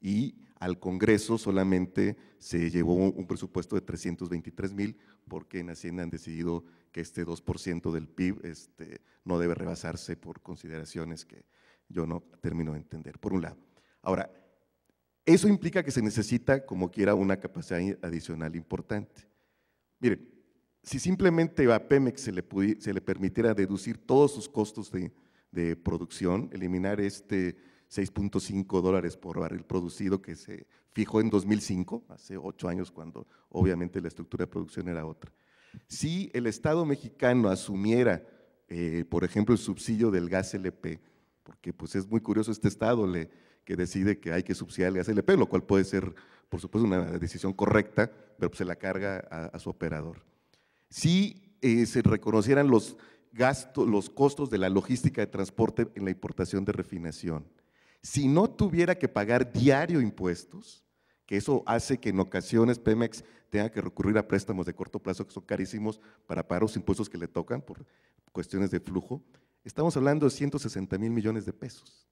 y al Congreso solamente se llevó un presupuesto de 323 mil porque en Hacienda han decidido que este 2% del PIB este, no debe rebasarse por consideraciones que yo no termino de entender, por un lado. Ahora, eso implica que se necesita, como quiera, una capacidad adicional importante. Miren, si simplemente a Pemex se le, se le permitiera deducir todos sus costos de, de producción, eliminar este 6.5 dólares por barril producido que se fijó en 2005, hace ocho años cuando obviamente la estructura de producción era otra. Si el Estado mexicano asumiera, eh, por ejemplo, el subsidio del gas LP, porque pues es muy curioso este Estado que decide que hay que subsidiar el gas LP, lo cual puede ser, por supuesto, una decisión correcta, pero se la carga a, su operador. Si eh, se reconocieran los gasto, los costos de la logística de transporte en la importación de refinación. Si no tuviera que pagar diario impuestos, que eso hace que en ocasiones Pemex tenga que recurrir a préstamos de corto plazo que son carísimos para pagar los impuestos que le tocan por cuestiones de flujo, estamos hablando de 160 mil millones de pesos.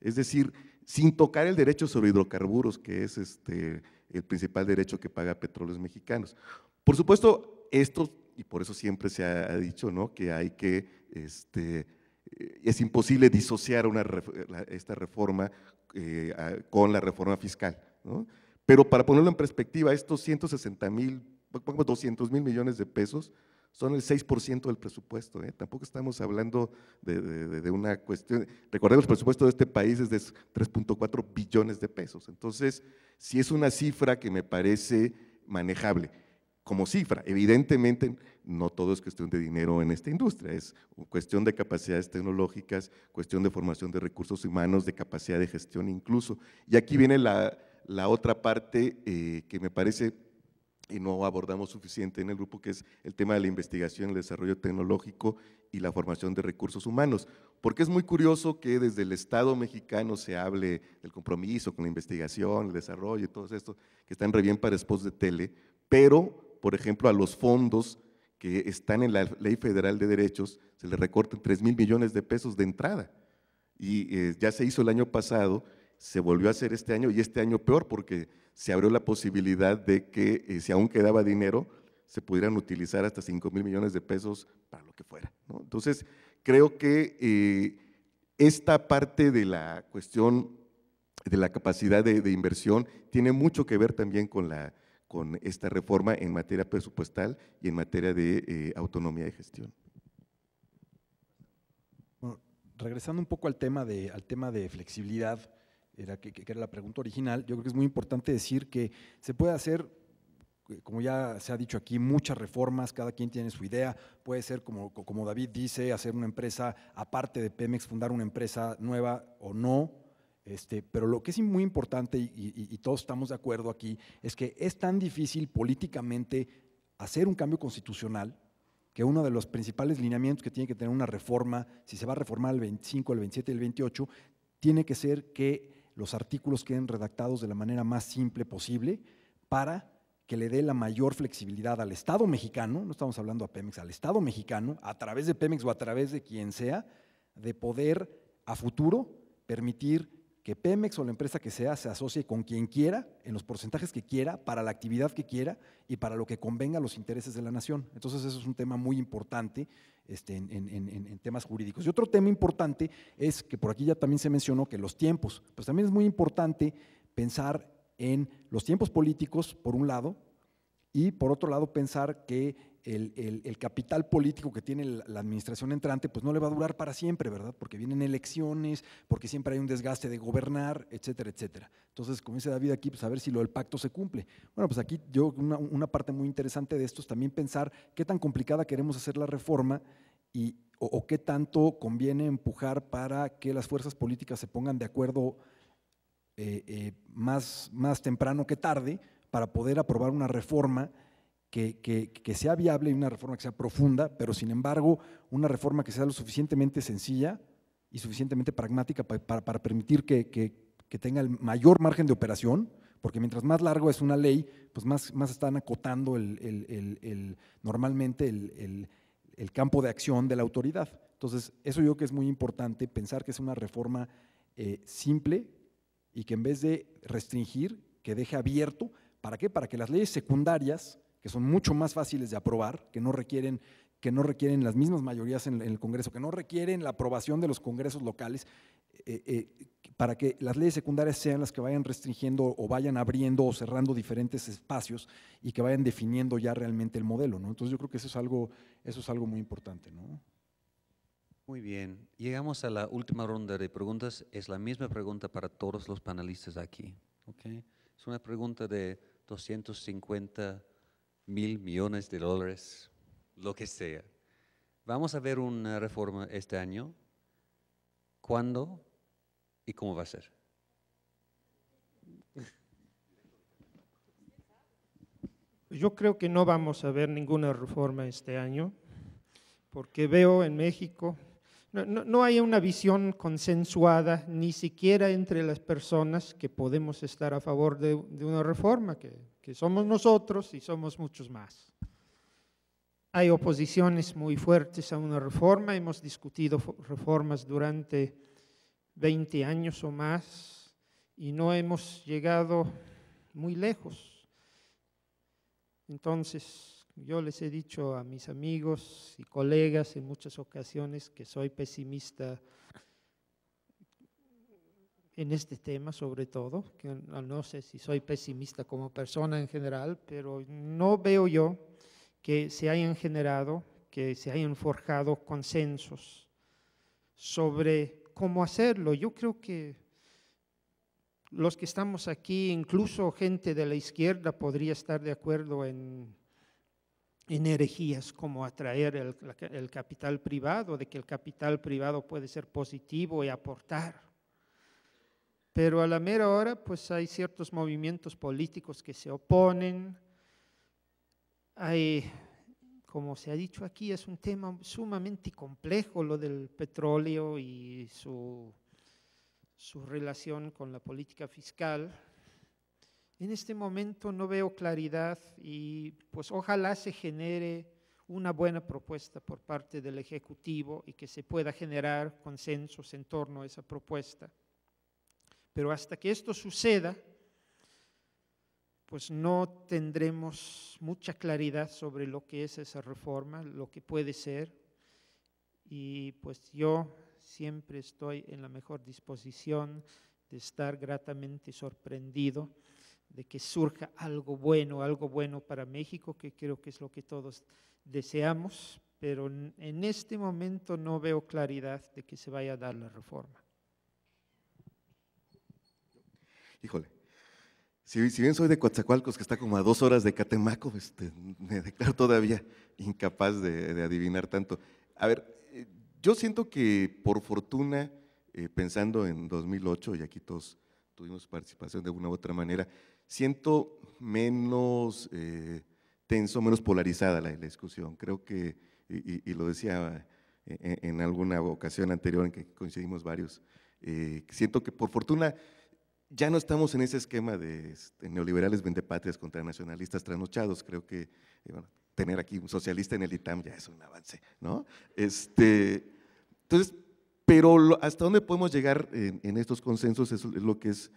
Es decir, sin tocar el derecho sobre hidrocarburos, que es este, el principal derecho que paga petróleos mexicanos. Por supuesto, estos y por eso siempre se ha dicho ¿no? que hay que, este, eh, es imposible disociar esta reforma eh, con la reforma fiscal. ¿no? Pero para ponerlo en perspectiva, estos 160 mil, 200 mil millones de pesos son el 6% del presupuesto. ¿eh? Tampoco estamos hablando de, una cuestión. Recordemos, el presupuesto de este país es de 3.4 billones de pesos. Entonces, si es una cifra que me parece manejable como cifra. Evidentemente, no todo es cuestión de dinero en esta industria, es cuestión de capacidades tecnológicas, cuestión de formación de recursos humanos, de capacidad de gestión incluso. Y aquí viene la, otra parte eh, que me parece y no abordamos suficiente en el grupo, que es el tema de la investigación, el desarrollo tecnológico y la formación de recursos humanos. Porque es muy curioso que desde el Estado mexicano se hable del compromiso con la investigación, el desarrollo y todo esto, que están re bien para spots de tele, pero por ejemplo, a los fondos que están en la Ley Federal de Derechos, se le recorten 3 mil millones de pesos de entrada. Y eh, ya se hizo el año pasado, se volvió a hacer este año y este año peor porque se abrió la posibilidad de que eh, si aún quedaba dinero, se pudieran utilizar hasta 5 mil millones de pesos para lo que fuera. Entonces, creo que eh, esta parte de la cuestión de la capacidad de inversión tiene mucho que ver también con la con esta reforma en materia presupuestal y en materia de eh, autonomía de gestión. regresando un poco al tema de, al tema de flexibilidad, que, era la pregunta original, yo creo que es muy importante decir que se puede hacer, eh, como ya se ha dicho aquí, muchas reformas, cada quien tiene su idea, puede ser, como, como David dice, hacer una empresa aparte de Pemex, fundar una empresa nueva o no, este, pero lo que es muy importante, y, y todos estamos de acuerdo aquí, es que es tan difícil políticamente hacer un cambio constitucional que uno de los principales lineamientos que tiene que tener una reforma, si se va a reformar el 25, el 27 y el 28, tiene que ser que los artículos queden redactados de la manera más simple posible para que le dé la mayor flexibilidad al Estado mexicano, no estamos hablando a Pemex, al Estado mexicano, a través de Pemex o a través de quien sea, de poder a futuro permitir que Pemex o la empresa que sea se asocie con quien quiera, en los porcentajes que quiera, para la actividad que quiera y para lo que convenga a los intereses de la nación. Entonces, eso es un tema muy importante este, en, temas jurídicos. Y otro tema importante es que por aquí ya también se mencionó que los tiempos, pues también es muy importante pensar en los tiempos políticos, por un lado, y por otro lado pensar que el, capital político que tiene la administración entrante, pues no le va a durar para siempre, ¿verdad? Porque vienen elecciones, porque siempre hay un desgaste de gobernar, etcétera, etcétera. Entonces, como dice David aquí, pues a ver si lo del pacto se cumple. Bueno, pues aquí yo, una, parte muy interesante de esto es también pensar qué tan complicada queremos hacer la reforma y, o, qué tanto conviene empujar para que las fuerzas políticas se pongan de acuerdo eh, eh, más, más temprano que tarde para poder aprobar una reforma que, sea viable y una reforma que sea profunda, pero sin embargo una reforma que sea lo suficientemente sencilla y suficientemente pragmática para, permitir que, que, tenga el mayor margen de operación, porque mientras más largo es una ley, pues más, más están acotando el, el, el, normalmente el campo de acción de la autoridad. Entonces, eso yo creo que es muy importante, pensar que es una reforma eh, simple y que en vez de restringir, que deje abierto, ¿para qué? Para que las leyes secundarias que son mucho más fáciles de aprobar, que no requieren, que no requieren las mismas mayorías en, el Congreso, que no requieren la aprobación de los congresos locales, eh, eh, para que las leyes secundarias sean las que vayan restringiendo o vayan abriendo o cerrando diferentes espacios y que vayan definiendo ya realmente el modelo. Entonces yo creo que eso es algo, eso es algo muy importante. Muy bien, llegamos a la última ronda de preguntas. Es la misma pregunta para todos los panelistas aquí. Es una pregunta de 250 mil millones de dólares, lo que sea. Vamos a ver una reforma este año. ¿Cuándo y cómo va a ser? Yo creo que no vamos a ver ninguna reforma este año, porque veo en México no, hay una visión consensuada ni siquiera entre las personas que podemos estar a favor de, una reforma, que, que somos nosotros y somos muchos más. Hay oposiciones muy fuertes a una reforma, hemos discutido reformas durante 20 años o más y no hemos llegado muy lejos. Entonces, yo les he dicho a mis amigos y colegas en muchas ocasiones que soy pesimista en este tema sobre todo, que no sé si soy pesimista como persona en general, pero no veo yo que se hayan generado, que se hayan forjado consensos sobre cómo hacerlo. Yo creo que los que estamos aquí, incluso gente de la izquierda, podría estar de acuerdo en energías como atraer el, capital privado, de que el capital privado puede ser positivo y aportar. Pero a la mera hora, pues hay ciertos movimientos políticos que se oponen. Hay, como se ha dicho aquí, es un tema sumamente complejo lo del petróleo y su, su relación con la política fiscal en este momento no veo claridad y pues ojalá se genere una buena propuesta por parte del Ejecutivo y que se pueda generar consensos en torno a esa propuesta. Pero hasta que esto suceda, pues no tendremos mucha claridad sobre lo que es esa reforma, lo que puede ser. Y pues yo siempre estoy en la mejor disposición de estar gratamente sorprendido de que surja algo bueno, algo bueno para México, que creo que es lo que todos deseamos, pero en este momento no veo claridad de que se vaya a dar la reforma. Híjole, si, si bien soy de Coatzacoalcos, que está como a dos horas de Catemaco, este, me declaro todavía incapaz de, adivinar tanto. A ver, eh, yo siento que por fortuna, eh, pensando en 2008, y aquí todos tuvimos participación de una u otra manera, siento menos eh, tenso, menos polarizada la, la, discusión. Creo que, y, lo decía en, alguna ocasión anterior en que coincidimos varios, eh, siento que por fortuna ya no estamos en ese esquema de este, neoliberales vendepatrias contra nacionalistas trasnochados. Creo que eh, tener aquí un socialista en el ITAM ya es un avance, ¿no? Este, entonces, pero hasta dónde podemos llegar en, estos consensos es, lo que es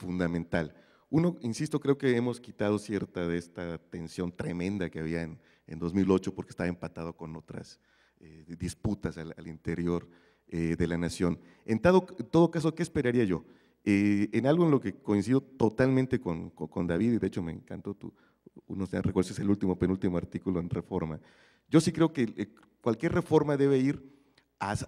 fundamental. Uno, insisto, creo que hemos quitado cierta de esta tensión tremenda que había en, en 2008 porque estaba empatado con otras eh, disputas al, interior eh, de la nación. En todo, caso, ¿qué esperaría yo? Eh, en algo en lo que coincido totalmente con, David, y de hecho me encantó tu, uno se es el último, penúltimo artículo en Reforma. Yo sí creo que cualquier reforma debe ir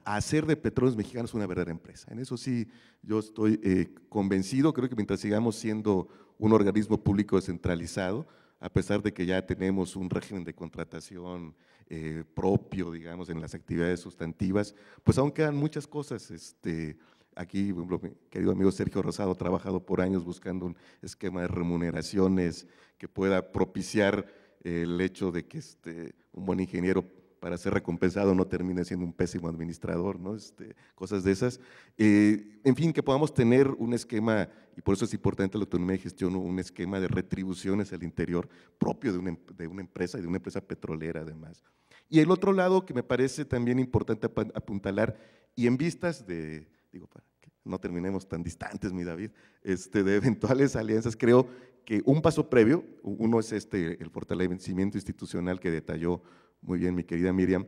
hacer de Petróleos Mexicanos una verdadera empresa. En eso sí, yo estoy eh, convencido, creo que mientras sigamos siendo un organismo público descentralizado, a pesar de que ya tenemos un régimen de contratación eh, propio, digamos, en las actividades sustantivas, pues aún quedan muchas cosas. Este, aquí, por ejemplo, mi querido amigo Sergio Rosado ha trabajado por años buscando un esquema de remuneraciones que pueda propiciar el hecho de que este, un buen ingeniero para ser recompensado no termine siendo un pésimo administrador, ¿no? Este, cosas de esas. Eh, en fin, que podamos tener un esquema, y por eso es importante la autonomía de gestión, un esquema de retribuciones al interior propio de una, em-, de una empresa y de una empresa petrolera además. Y el otro lado que me parece también importante apuntalar, y en vistas de, digo, para que no terminemos tan distantes, mi David, este, de eventuales alianzas, creo que un paso previo, uno es este, el fortalecimiento institucional que detalló muy bien mi querida Miriam,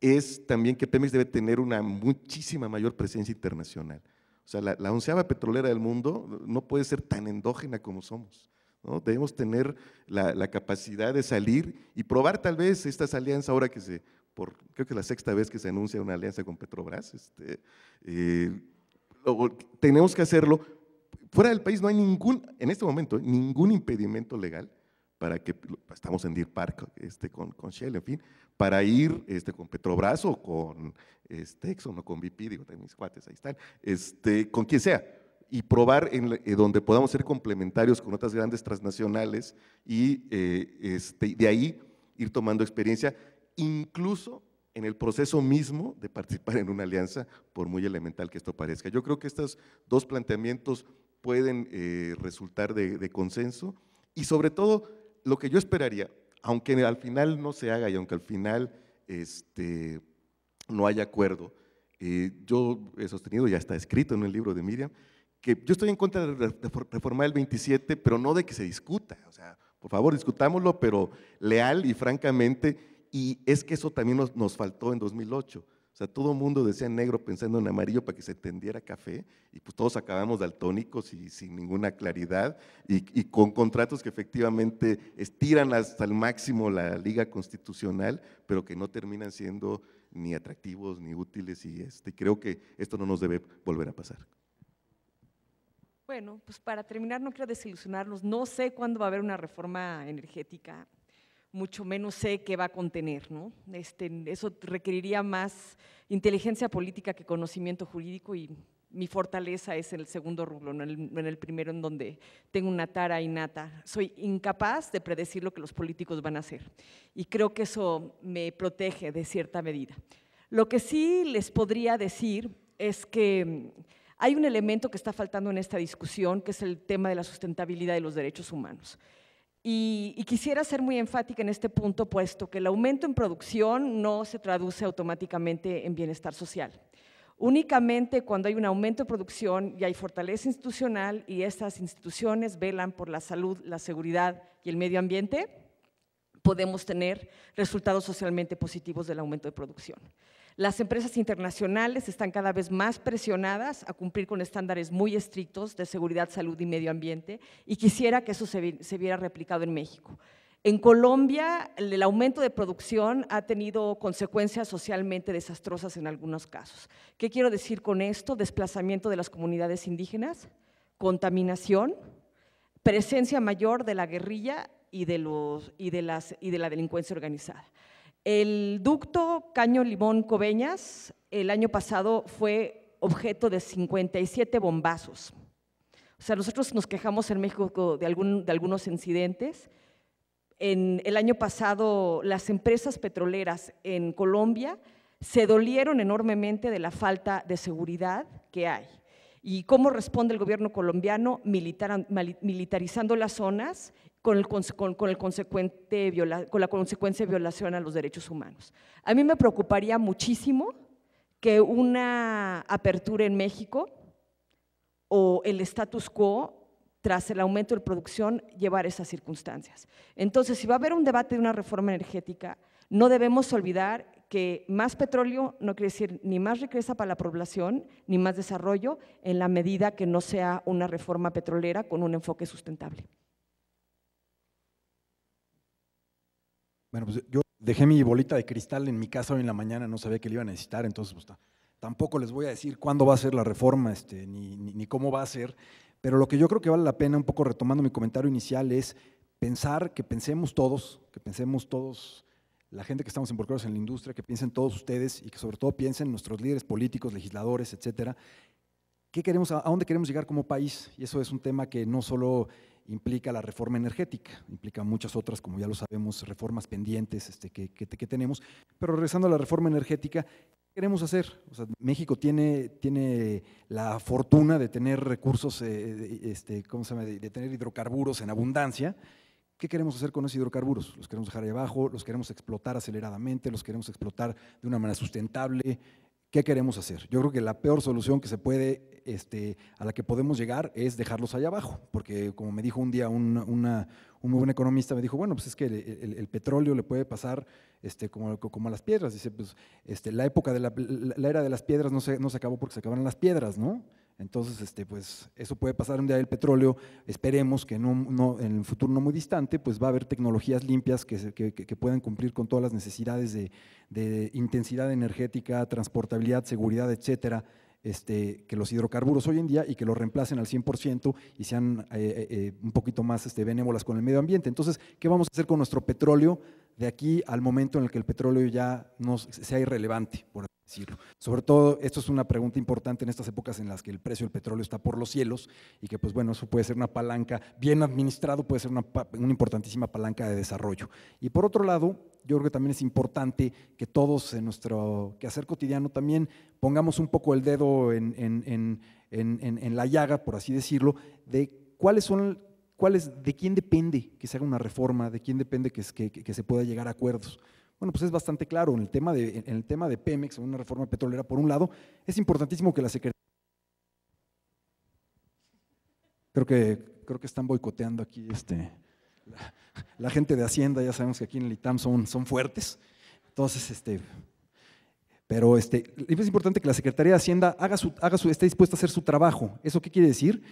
es también que Pemex debe tener una muchísima mayor presencia internacional. O sea, la, onceava petrolera del mundo no puede ser tan endógena como somos. ¿no? Debemos tener la, capacidad de salir y probar tal vez estas alianzas ahora que se, por, creo que es la sexta vez que se anuncia una alianza con Petrobras. Este, eh, tenemos que hacerlo. Fuera del país no hay ningún, en este momento, ningún impedimento legal para que estamos en Deer Park este, con, con Shell, en fin, para ir este, con Petrobras o con este, Exxon o con BP, digo, de mis cuates, ahí están, este, con quien sea, y probar en, donde podamos ser complementarios con otras grandes transnacionales y eh, este, de ahí ir tomando experiencia, incluso en el proceso mismo de participar en una alianza, por muy elemental que esto parezca. Yo creo que estos dos planteamientos pueden eh, resultar de, de consenso y sobre todo lo que yo esperaría, aunque al final no se haga y aunque al final este, no haya acuerdo, eh, yo he sostenido, ya está escrito en el libro de Miriam, que yo estoy en contra de reformar el 27, pero no de que se discuta. O sea, por favor, discutámoslo, pero leal y francamente. Y es que eso también nos, nos faltó en 2008. O sea, todo el mundo decía negro pensando en amarillo para que se tendiera café y pues todos acabamos daltónicos y sin ninguna claridad y, con contratos que efectivamente estiran hasta el máximo la liga constitucional, pero que no terminan siendo ni atractivos ni útiles y este, creo que esto no nos debe volver a pasar. Bueno, pues para terminar no quiero desilusionarlos, no sé cuándo va a haber una reforma energética, mucho menos sé qué va a contener. Este, eso requeriría más inteligencia política que conocimiento jurídico y mi fortaleza es el segundo rublo, no en el primero en donde tengo una tara innata. Soy incapaz de predecir lo que los políticos van a hacer y creo que eso me protege de cierta medida. Lo que sí les podría decir es que hay un elemento que está faltando en esta discusión, que es el tema de la sustentabilidad de los derechos humanos. Y, quisiera ser muy enfática en este punto, puesto que el aumento en producción no se traduce automáticamente en bienestar social. Únicamente cuando hay un aumento de producción y hay fortaleza institucional y estas instituciones velan por la salud, la seguridad y el medio ambiente, podemos tener resultados socialmente positivos del aumento de producción. Las empresas internacionales están cada vez más presionadas a cumplir con estándares muy estrictos de seguridad, salud y medio ambiente y quisiera que eso se, viera replicado en México. En Colombia, el aumento de producción ha tenido consecuencias socialmente desastrosas en algunos casos. ¿Qué quiero decir con esto? Desplazamiento de las comunidades indígenas, contaminación, presencia mayor de la guerrilla y de la delincuencia organizada. El ducto Caño Limón Cobeñas el año pasado fue objeto de 57 bombazos. O sea, nosotros nos quejamos en México de, algún, de algunos incidentes. En el año pasado, las empresas petroleras en Colombia se dolieron enormemente de la falta de seguridad que hay. ¿Y cómo responde el gobierno colombiano? militarizando las zonas con, el, consecuente viola, con la consecuencia de violación a los derechos humanos. A mí me preocuparía muchísimo que una apertura en México o el status quo tras el aumento de producción llevar esas circunstancias. Entonces, si va a haber un debate de una reforma energética, no debemos olvidar que más petróleo no quiere decir ni más riqueza para la población, ni más desarrollo, en la medida que no sea una reforma petrolera con un enfoque sustentable. Bueno, pues yo dejé mi bolita de cristal en mi casa hoy en la mañana, no sabía que le iba a necesitar, entonces pues, tampoco les voy a decir cuándo va a ser la reforma este, ni, ni, cómo va a ser, pero lo que yo creo que vale la pena, un poco retomando mi comentario inicial, es pensar, que pensemos todos, que pensemos todos, la gente que estamos involucrados en la industria, que piensen todos ustedes y que sobre todo piensen nuestros líderes políticos, legisladores, etcétera, ¿qué queremos, a dónde queremos llegar como país? Y eso es un tema que no solo implica la reforma energética, implica muchas otras, como ya lo sabemos, reformas pendientes este, que, que, tenemos. Pero regresando a la reforma energética, ¿qué queremos hacer? México tiene, tiene la fortuna de tener recursos, eh, eh, este, ¿cómo se llama? De, de, tener hidrocarburos en abundancia. ¿Qué queremos hacer con esos hidrocarburos? ¿Los queremos dejar ahí abajo? ¿Los queremos explotar aceleradamente? ¿Los queremos explotar de una manera sustentable? ¿Qué queremos hacer? Yo creo que la peor solución que se puede, este, a la que podemos llegar es dejarlos allá abajo, porque como me dijo un día una, un muy buen economista, me dijo, bueno, pues es que el, petróleo le puede pasar este, como, como, a las piedras. Dice, pues este, la época de la, era de las piedras no se, no se acabó porque se acabaron las piedras, ¿no? Entonces, este, pues eso puede pasar un día el petróleo, esperemos que en un futuro no muy distante, pues va a haber tecnologías limpias que, que, puedan cumplir con todas las necesidades de, intensidad energética, transportabilidad, seguridad, etcétera, este, que los hidrocarburos hoy en día y que los reemplacen al 100% y sean eh, eh, eh, un poquito más este, benévolas con el medio ambiente. Entonces, ¿qué vamos a hacer con nuestro petróleo? de aquí al momento en el que el petróleo ya no sea irrelevante, por así decirlo. Sobre todo, esto es una pregunta importante en estas épocas en las que el precio del petróleo está por los cielos y que, pues bueno, eso puede ser una palanca, bien administrado, puede ser una, importantísima palanca de desarrollo. Y por otro lado, yo creo que también es importante que todos en nuestro quehacer cotidiano también pongamos un poco el dedo en la llaga, por así decirlo, de cuáles son de quién depende que se haga una reforma, de quién depende que, se pueda llegar a acuerdos. Bueno, pues es bastante claro, en el tema de, el tema de Pemex, una reforma petrolera, por un lado, es importantísimo que la Secretaría... Creo que, creo que están boicoteando aquí este, la, gente de Hacienda, ya sabemos que aquí en el ITAM son, son fuertes. Entonces, este, pero este, es importante que la Secretaría de Hacienda haga haga esté dispuesta a hacer su trabajo. ¿Eso qué quiere decir?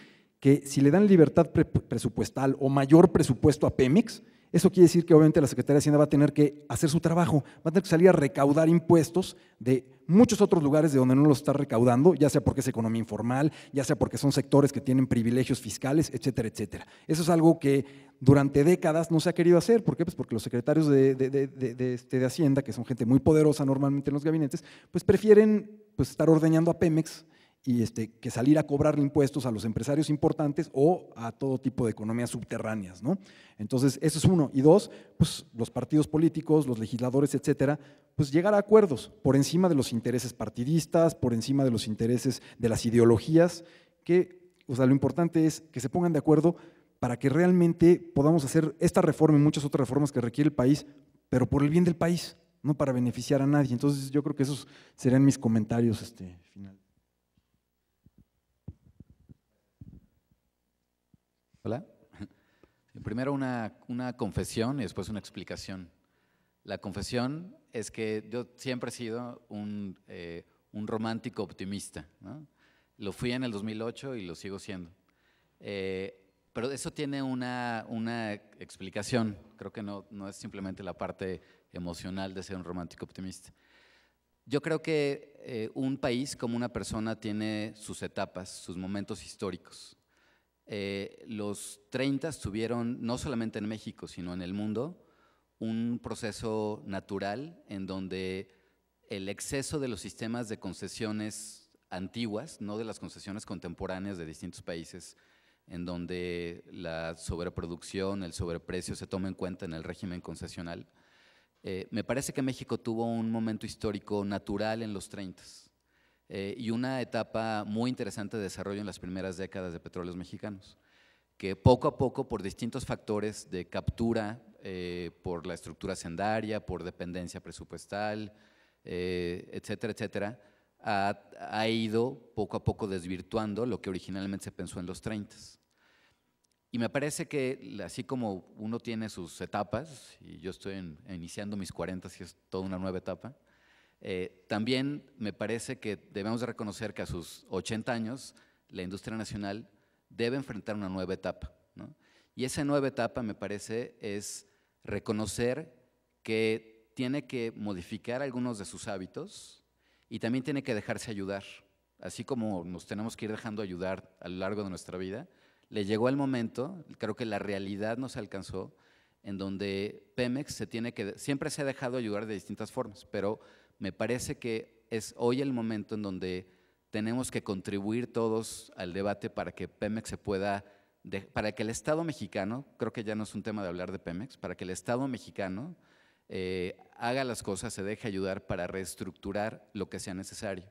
que si le dan libertad presupuestal o mayor presupuesto a Pemex, eso quiere decir que obviamente la Secretaría de Hacienda va a tener que hacer su trabajo, va a tener que salir a recaudar impuestos de muchos otros lugares de donde no los está recaudando, ya sea porque es economía informal, ya sea porque son sectores que tienen privilegios fiscales, etcétera, etcétera. Eso es algo que durante décadas no se ha querido hacer. ¿Por qué? Pues porque los secretarios de, de, este, Hacienda, que son gente muy poderosa normalmente en los gabinetes, pues prefieren pues, estar ordeñando a Pemex y este, que salir a cobrar impuestos a los empresarios importantes o a todo tipo de economías subterráneas. ¿no? Entonces, eso es uno. Y dos, pues, los partidos políticos, los legisladores, etcétera, pues llegar a acuerdos por encima de los intereses partidistas, por encima de los intereses de las ideologías, que, o sea, lo importante es que se pongan de acuerdo para que realmente podamos hacer esta reforma y muchas otras reformas que requiere el país, pero por el bien del país, no para beneficiar a nadie. Entonces, yo creo que esos serían mis comentarios este, Hola. Primero una, una, confesión y después una explicación. La confesión es que yo siempre he sido un, eh, un romántico optimista. Lo fui en el 2008 y lo sigo siendo. Eh, pero eso tiene una, una explicación. Creo que no, no es simplemente la parte emocional de ser un romántico optimista. Yo creo que eh, un país como una persona tiene sus etapas, sus momentos históricos. Eh, los 30 tuvieron, no solamente en México, sino en el mundo, un proceso natural en donde el exceso de los sistemas de concesiones antiguas, no de las concesiones contemporáneas de distintos países, en donde la sobreproducción, el sobreprecio se toma en cuenta en el régimen concesional. Eh, me parece que México tuvo un momento histórico natural en los 30 eh, y una etapa muy interesante de desarrollo en las primeras décadas de petróleos mexicanos, que poco a poco por distintos factores de captura, eh, por la estructura sendaria, por dependencia presupuestal, eh, etcétera, etcétera, ha, ha, ido poco a poco desvirtuando lo que originalmente se pensó en los 30. Y me parece que así como uno tiene sus etapas, y yo estoy iniciando mis 40 y es toda una nueva etapa, eh, también me parece que debemos reconocer que a sus 80 años la industria nacional debe enfrentar una nueva etapa. ¿no? Y esa nueva etapa, me parece, es reconocer que tiene que modificar algunos de sus hábitos y también tiene que dejarse ayudar. Así como nos tenemos que ir dejando ayudar a lo largo de nuestra vida, le llegó el momento, creo que la realidad nos alcanzó, en donde Pemex se tiene que, siempre se ha dejado ayudar de distintas formas, pero me parece que es hoy el momento en donde tenemos que contribuir todos al debate para que Pemex se pueda, para que el Estado mexicano, creo que ya no es un tema de hablar de Pemex, para que el Estado mexicano eh, haga las cosas, se deje ayudar para reestructurar lo que sea necesario.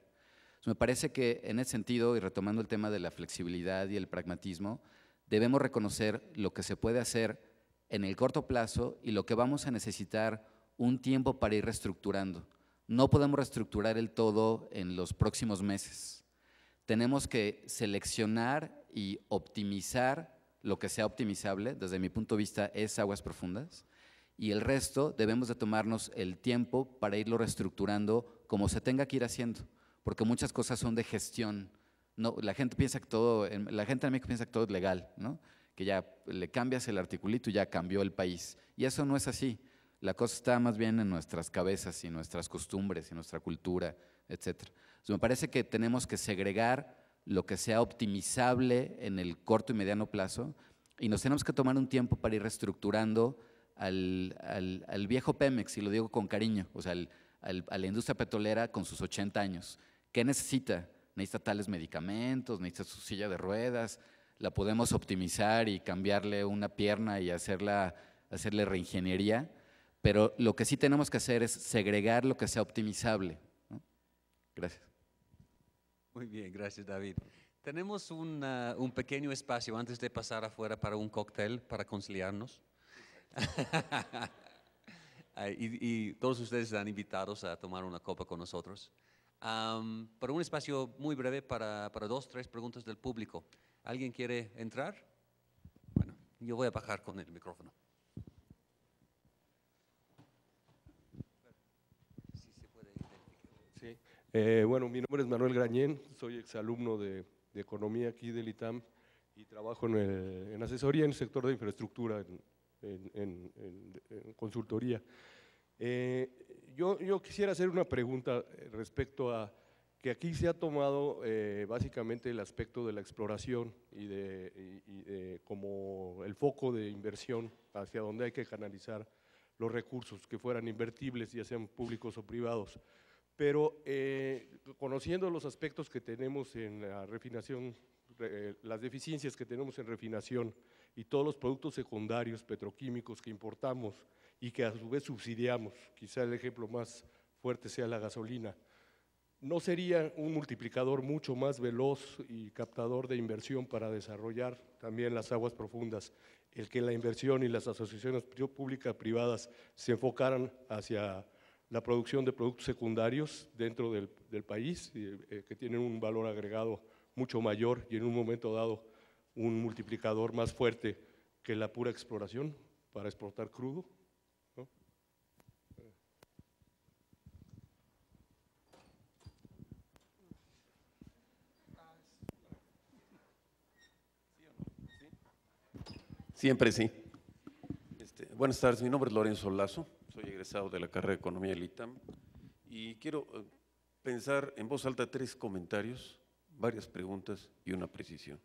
me parece que en ese sentido, y retomando el tema de la flexibilidad y el pragmatismo, debemos reconocer lo que se puede hacer en el corto plazo y lo que vamos a necesitar un tiempo para ir reestructurando no podemos reestructurar el todo en los próximos meses. Tenemos que seleccionar y optimizar lo que sea optimizable, desde mi punto de vista es aguas profundas, y el resto debemos de tomarnos el tiempo para irlo reestructurando como se tenga que ir haciendo, porque muchas cosas son de gestión. No, la gente piensa que todo, la gente piensa que todo es legal, que ya le cambias el articulito y ya cambió el país. Y eso no es así. La cosa está más bien en nuestras cabezas y nuestras costumbres y nuestra cultura, etc. me parece que tenemos que segregar lo que sea optimizable en el corto y mediano plazo y nos tenemos que tomar un tiempo para ir reestructurando al, viejo Pemex, y lo digo con cariño, o sea, a la industria petrolera con sus 80 años. ¿Qué necesita? Necesita tales medicamentos, necesita su silla de ruedas, la podemos optimizar y cambiarle una pierna y hacerla, hacerle reingeniería pero lo que sí tenemos que hacer es segregar lo que sea optimizable. Gracias. Muy bien, gracias David. Tenemos un, un, pequeño espacio antes de pasar afuera para un cóctel, para conciliarnos. (laughs) y, todos ustedes están invitados a tomar una copa con nosotros. Um, un espacio muy breve para, para dos, tres preguntas del público. ¿Alguien quiere entrar? Bueno, yo voy a bajar con el micrófono. Eh, bueno, mi nombre es Manuel Grañén, soy exalumno de, Economía aquí del ITAM y trabajo en, asesoría en el sector de infraestructura, en, consultoría. Eh, yo, quisiera hacer una pregunta eh, respecto a que aquí se ha tomado básicamente el aspecto de la exploración y, como el foco de inversión hacia donde hay que canalizar los recursos que fueran invertibles, ya sean públicos o privados pero eh, conociendo los aspectos que tenemos en la refinación, eh, las deficiencias que tenemos en refinación y todos los productos secundarios petroquímicos que importamos y que a su vez subsidiamos, quizá el ejemplo más fuerte sea la gasolina, ¿no sería un multiplicador mucho más veloz y captador de inversión para desarrollar también las aguas profundas el que la inversión y las asociaciones públicas privadas se enfocaran hacia la producción de productos secundarios dentro del, país, eh, que tienen un valor agregado mucho mayor y en un momento dado un multiplicador más fuerte que la pura exploración para exportar crudo. Siempre sí. Este, buenas tardes, mi nombre es Lorenzo Lazo soy egresado de la carrera de Economía del ITAM y quiero eh, pensar en voz alta tres comentarios, varias preguntas y una precisión.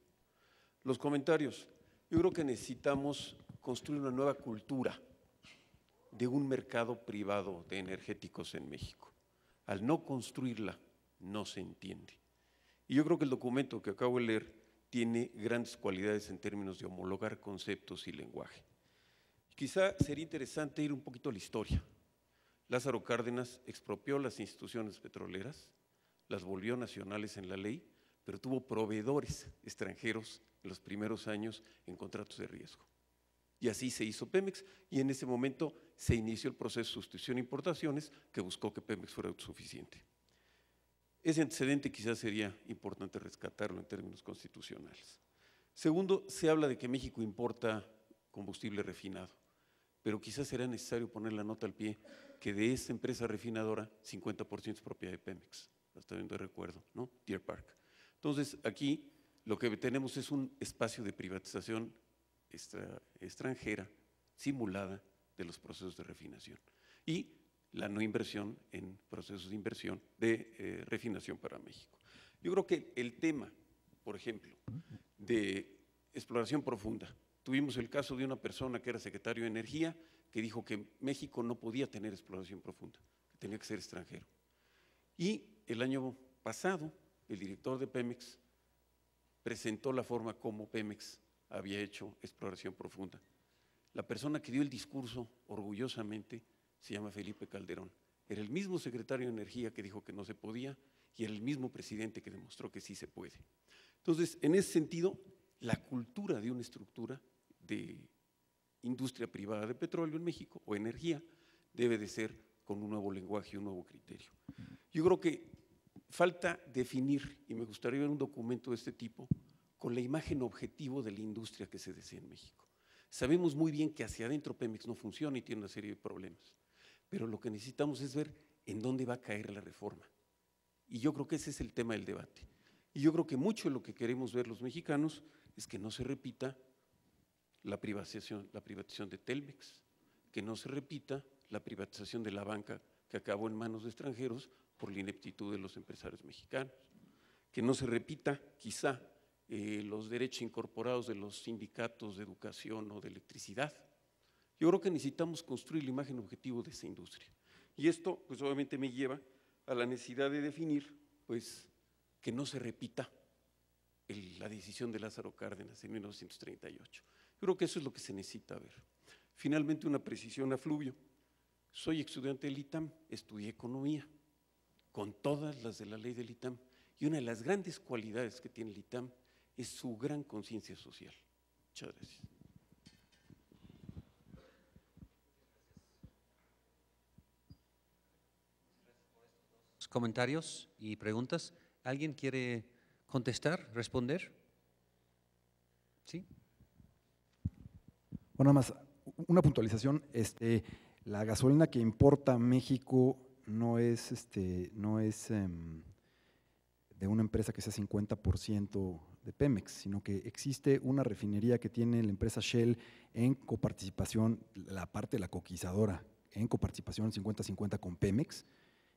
Los comentarios. Yo creo que necesitamos construir una nueva cultura de un mercado privado de energéticos en México. Al no construirla, no se entiende. Y yo creo que el documento que acabo de leer tiene grandes cualidades en términos de homologar conceptos y lenguaje. Quizá sería interesante ir un poquito a la historia. Lázaro Cárdenas expropió las instituciones petroleras, las volvió nacionales en la ley, pero tuvo proveedores extranjeros en los primeros años en contratos de riesgo. Y así se hizo Pemex y en ese momento se inició el proceso de sustitución de importaciones que buscó que Pemex fuera autosuficiente. Ese antecedente quizás sería importante rescatarlo en términos constitucionales. Segundo, se habla de que México importa combustible refinado pero quizás será necesario poner la nota al pie que de esta empresa refinadora 50% es propiedad de Pemex, viendo de recuerdo, ¿no? Deer Park. Entonces, aquí lo que tenemos es un espacio de privatización extranjera, simulada, de los procesos de refinación. Y la no inversión en procesos de inversión de eh, refinación para México. Yo creo que el tema, por ejemplo, de exploración profunda, Tuvimos el caso de una persona que era secretario de Energía que dijo que México no podía tener exploración profunda, que tenía que ser extranjero. Y el año pasado, el director de Pemex presentó la forma como Pemex había hecho exploración profunda. La persona que dio el discurso orgullosamente se llama Felipe Calderón. Era el mismo secretario de Energía que dijo que no se podía y era el mismo presidente que demostró que sí se puede. Entonces, en ese sentido, la cultura de una estructura de industria privada de petróleo en México o energía debe de ser con un nuevo lenguaje, un nuevo criterio. Yo creo que falta definir, y me gustaría ver un documento de este tipo, con la imagen objetivo de la industria que se desea en México. Sabemos muy bien que hacia adentro Pemex no funciona y tiene una serie de problemas, pero lo que necesitamos es ver en dónde va a caer la reforma. Y yo creo que ese es el tema del debate. Y yo creo que mucho de lo que queremos ver los mexicanos es que no se repita la privatización, la privatización de Telmex, que no se repita la privatización de la banca que acabó en manos de extranjeros por la ineptitud de los empresarios mexicanos, que no se repita quizá eh, los derechos incorporados de los sindicatos de educación o de electricidad. Yo creo que necesitamos construir la imagen objetivo de esa industria. Y esto, pues obviamente me lleva a la necesidad de definir, pues, que no se repita la decisión de Lázaro Cárdenas en 1938. Creo que eso es lo que se necesita ver. Finalmente, una precisión a Fluvio. Soy estudiante del ITAM, estudié economía, con todas las de la ley del ITAM. Y una de las grandes cualidades que tiene el ITAM es su gran conciencia social. Muchas gracias. comentarios y preguntas. ¿Alguien quiere contestar, responder? ¿Sí? Bueno, nada más, una puntualización, este, la gasolina que importa México no es, este, no es em, de una empresa que sea 50% de Pemex, sino que existe una refinería que tiene la empresa Shell en coparticipación, la parte de la coquizadora, en coparticipación 50-50 con Pemex,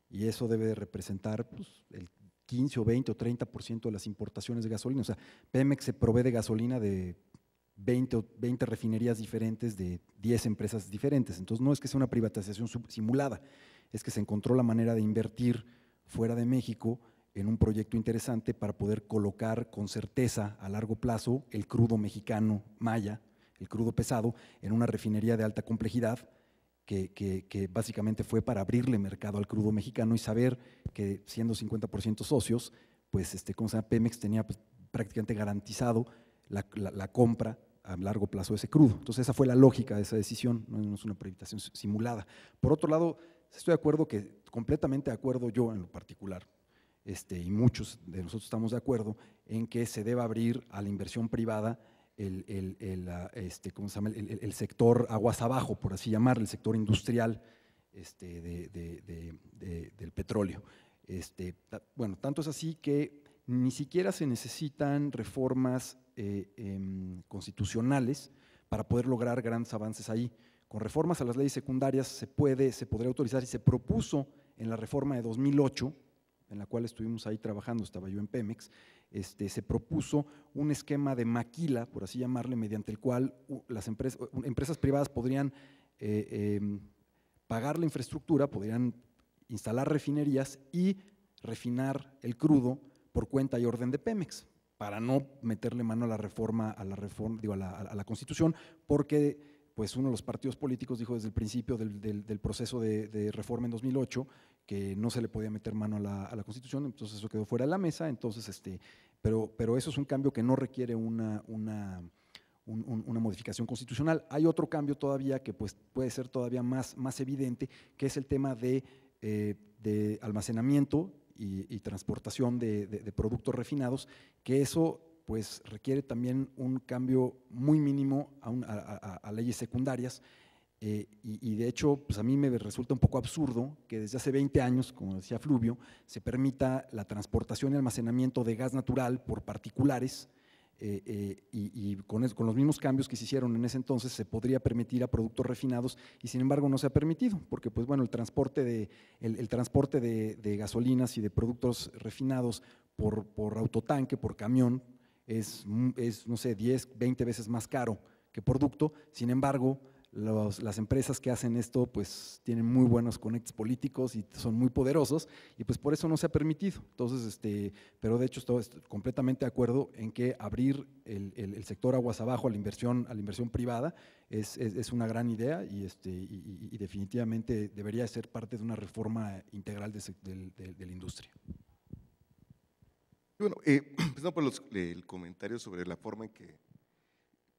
y eso debe representar pues, el 15 o 20 o 30% de las importaciones de gasolina. O sea, Pemex se provee de gasolina de 20, 20 refinerías diferentes de 10 empresas diferentes. Entonces no es que sea una privatización simulada, es que se encontró la manera de invertir fuera de México en un proyecto interesante para poder colocar con certeza a largo plazo el crudo mexicano maya, el crudo pesado, en una refinería de alta complejidad que, básicamente fue para abrirle mercado al crudo mexicano y saber que siendo 50% socios, pues este, Pemex tenía pues, prácticamente garantizado la, la compra a largo plazo ese crudo. Entonces esa fue la lógica de esa decisión, no es una prohibición simulada. Por otro lado, estoy de acuerdo que, completamente de acuerdo yo en lo particular, este, y muchos de nosotros estamos de acuerdo en que se debe abrir a la inversión privada el, ah, este, el sector aguas abajo, por así llamar el sector industrial este, del petróleo. Este, bueno, tanto es así que ni siquiera se necesitan reformas eh, em, constitucionales para poder lograr grandes avances ahí. Con reformas a las leyes secundarias se puede, se podría autorizar y se propuso en la reforma de 2008, en la cual estuvimos ahí trabajando, estaba yo en Pemex, este, se propuso un esquema de maquila, por así llamarle, mediante el cual las empresas, empresas privadas podrían eh, em, pagar la infraestructura, podrían instalar refinerías y refinar el crudo por cuenta y orden de Pemex para no meterle mano a la reforma, a la reforma, digo, a la, Constitución, porque pues uno de los partidos políticos dijo desde el principio del, proceso de, reforma en 2008 que no se le podía meter mano a la, Constitución, entonces eso quedó fuera de la mesa, entonces este, pero, pero eso es un cambio que no requiere una, una, una modificación constitucional. Hay otro cambio todavía que pues, puede ser todavía más, más evidente, que es el tema de, eh, de almacenamiento y, transportación de, productos refinados, que eso pues requiere también un cambio muy mínimo a, leyes secundarias eh, y, de hecho, pues a mí me resulta un poco absurdo que desde hace 20 años, como decía Fluvio, se permita la transportación y almacenamiento de gas natural por particulares eh, eh, y, con, los mismos cambios que se hicieron en ese entonces se podría permitir a productos refinados y sin embargo no se ha permitido, porque pues bueno, el transporte de, el, transporte de, gasolinas y de productos refinados por, autotanque, por camión, es, no sé, 10, 20 veces más caro que producto, sin embargo las empresas que hacen esto pues tienen muy buenos conectos políticos y son muy poderosos y pues por eso no se ha permitido. Entonces, este, pero de hecho estoy, completamente de acuerdo en que abrir el, sector aguas abajo a la inversión, a la inversión privada es, una gran idea y, este, y, definitivamente debería ser parte de una reforma integral de, la industria. Bueno, eh, empezando (clears throat) pues, por pues, el comentario sobre la forma en que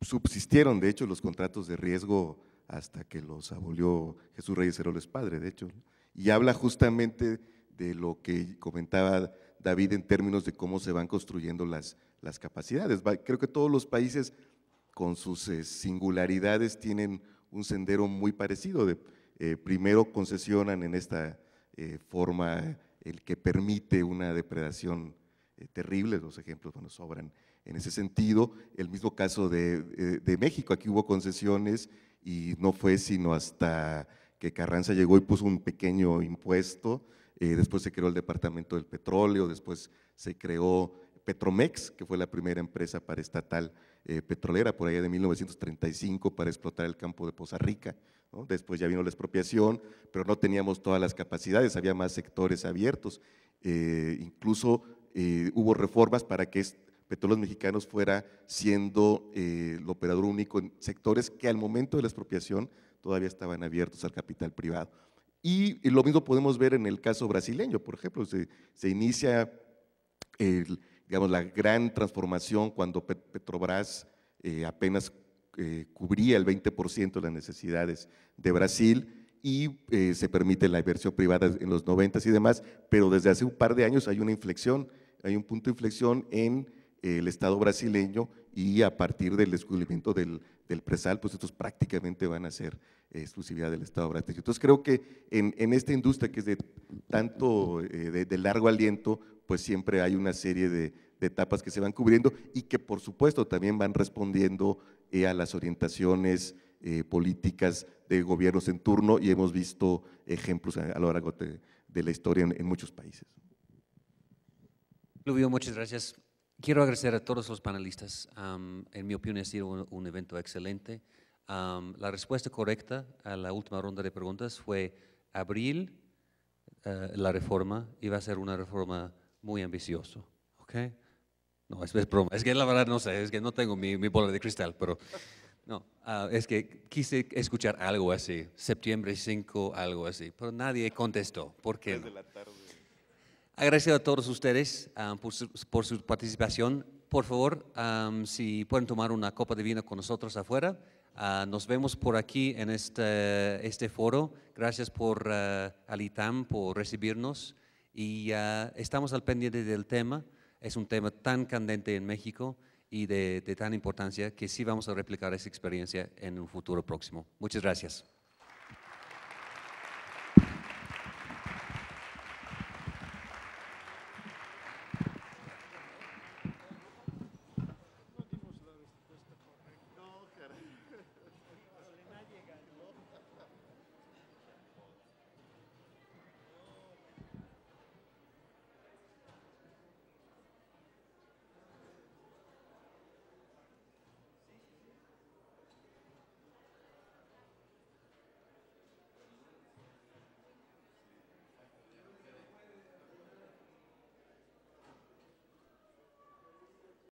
subsistieron, de hecho, los contratos de riesgo hasta que los abolió Jesús Reyes Heroles Padre, de hecho. Y habla justamente de lo que comentaba David en términos de cómo se van construyendo las, las capacidades. Creo que todos los países con sus eh, singularidades tienen un sendero muy parecido. De, eh, primero concesionan en esta eh, forma el que permite una depredación eh, terribles, los ejemplos bueno, sobran en ese sentido. El mismo caso eh, de, México, aquí hubo concesiones y no fue sino hasta que Carranza llegó y puso un pequeño impuesto, eh, después se creó el Departamento del Petróleo, después se creó Petromex, que fue la primera empresa paraestatal petrolera por allá de 1935 para explotar el campo de Poza Rica. Después ya vino la expropiación, pero no teníamos todas las capacidades, había más sectores abiertos. incluso eh, hubo reformas para que Petróleos Mexicanos fuera siendo eh, el operador único en sectores que al momento de la expropiación todavía estaban abiertos al capital privado. Y, lo mismo podemos ver en el caso brasileño, por ejemplo, se, se inicia digamos, la gran transformación cuando Petrobras eh, apenas cubría el 20% de las necesidades de Brasil y se permite la inversión privada en los 90 y demás, pero desde hace un par de años hay una inflexión hay un punto de inflexión en eh, el Estado brasileño y a partir del descubrimiento del, presal, pues estos prácticamente van a ser exclusividad del Estado brasileño. Entonces creo que en, esta industria que es de tanto, eh, de, largo aliento, pues siempre hay una serie de, etapas que se van cubriendo y que por supuesto también van respondiendo eh, a las orientaciones políticas de gobiernos en turno y hemos visto ejemplos a, lo largo de, la historia en muchos países. Luvio, muchas gracias. Quiero agradecer a todos los panelistas. en mi opinión ha sido un, evento excelente. la respuesta correcta a la última ronda de preguntas fue abril, eh, la reforma, y va a ser una reforma muy ambiciosa. No, es, es, broma. Es que la verdad no sé, es que no tengo mi, bola de cristal, pero no, ah, es que quise escuchar algo así, septiembre 5, algo así, pero nadie contestó. ¿Por qué? No? Agradecido a todos ustedes ah, por, su, participación. Por favor, ah, si pueden tomar una copa de vino con nosotros afuera. Ah, nos vemos por aquí en este, este foro. Gracias por Alitam, por recibirnos. Y estamos al pendiente del tema. Es un tema tan candente en México y de, de tan importancia que sí vamos a replicar esa experiencia en un futuro próximo. Muchas gracias.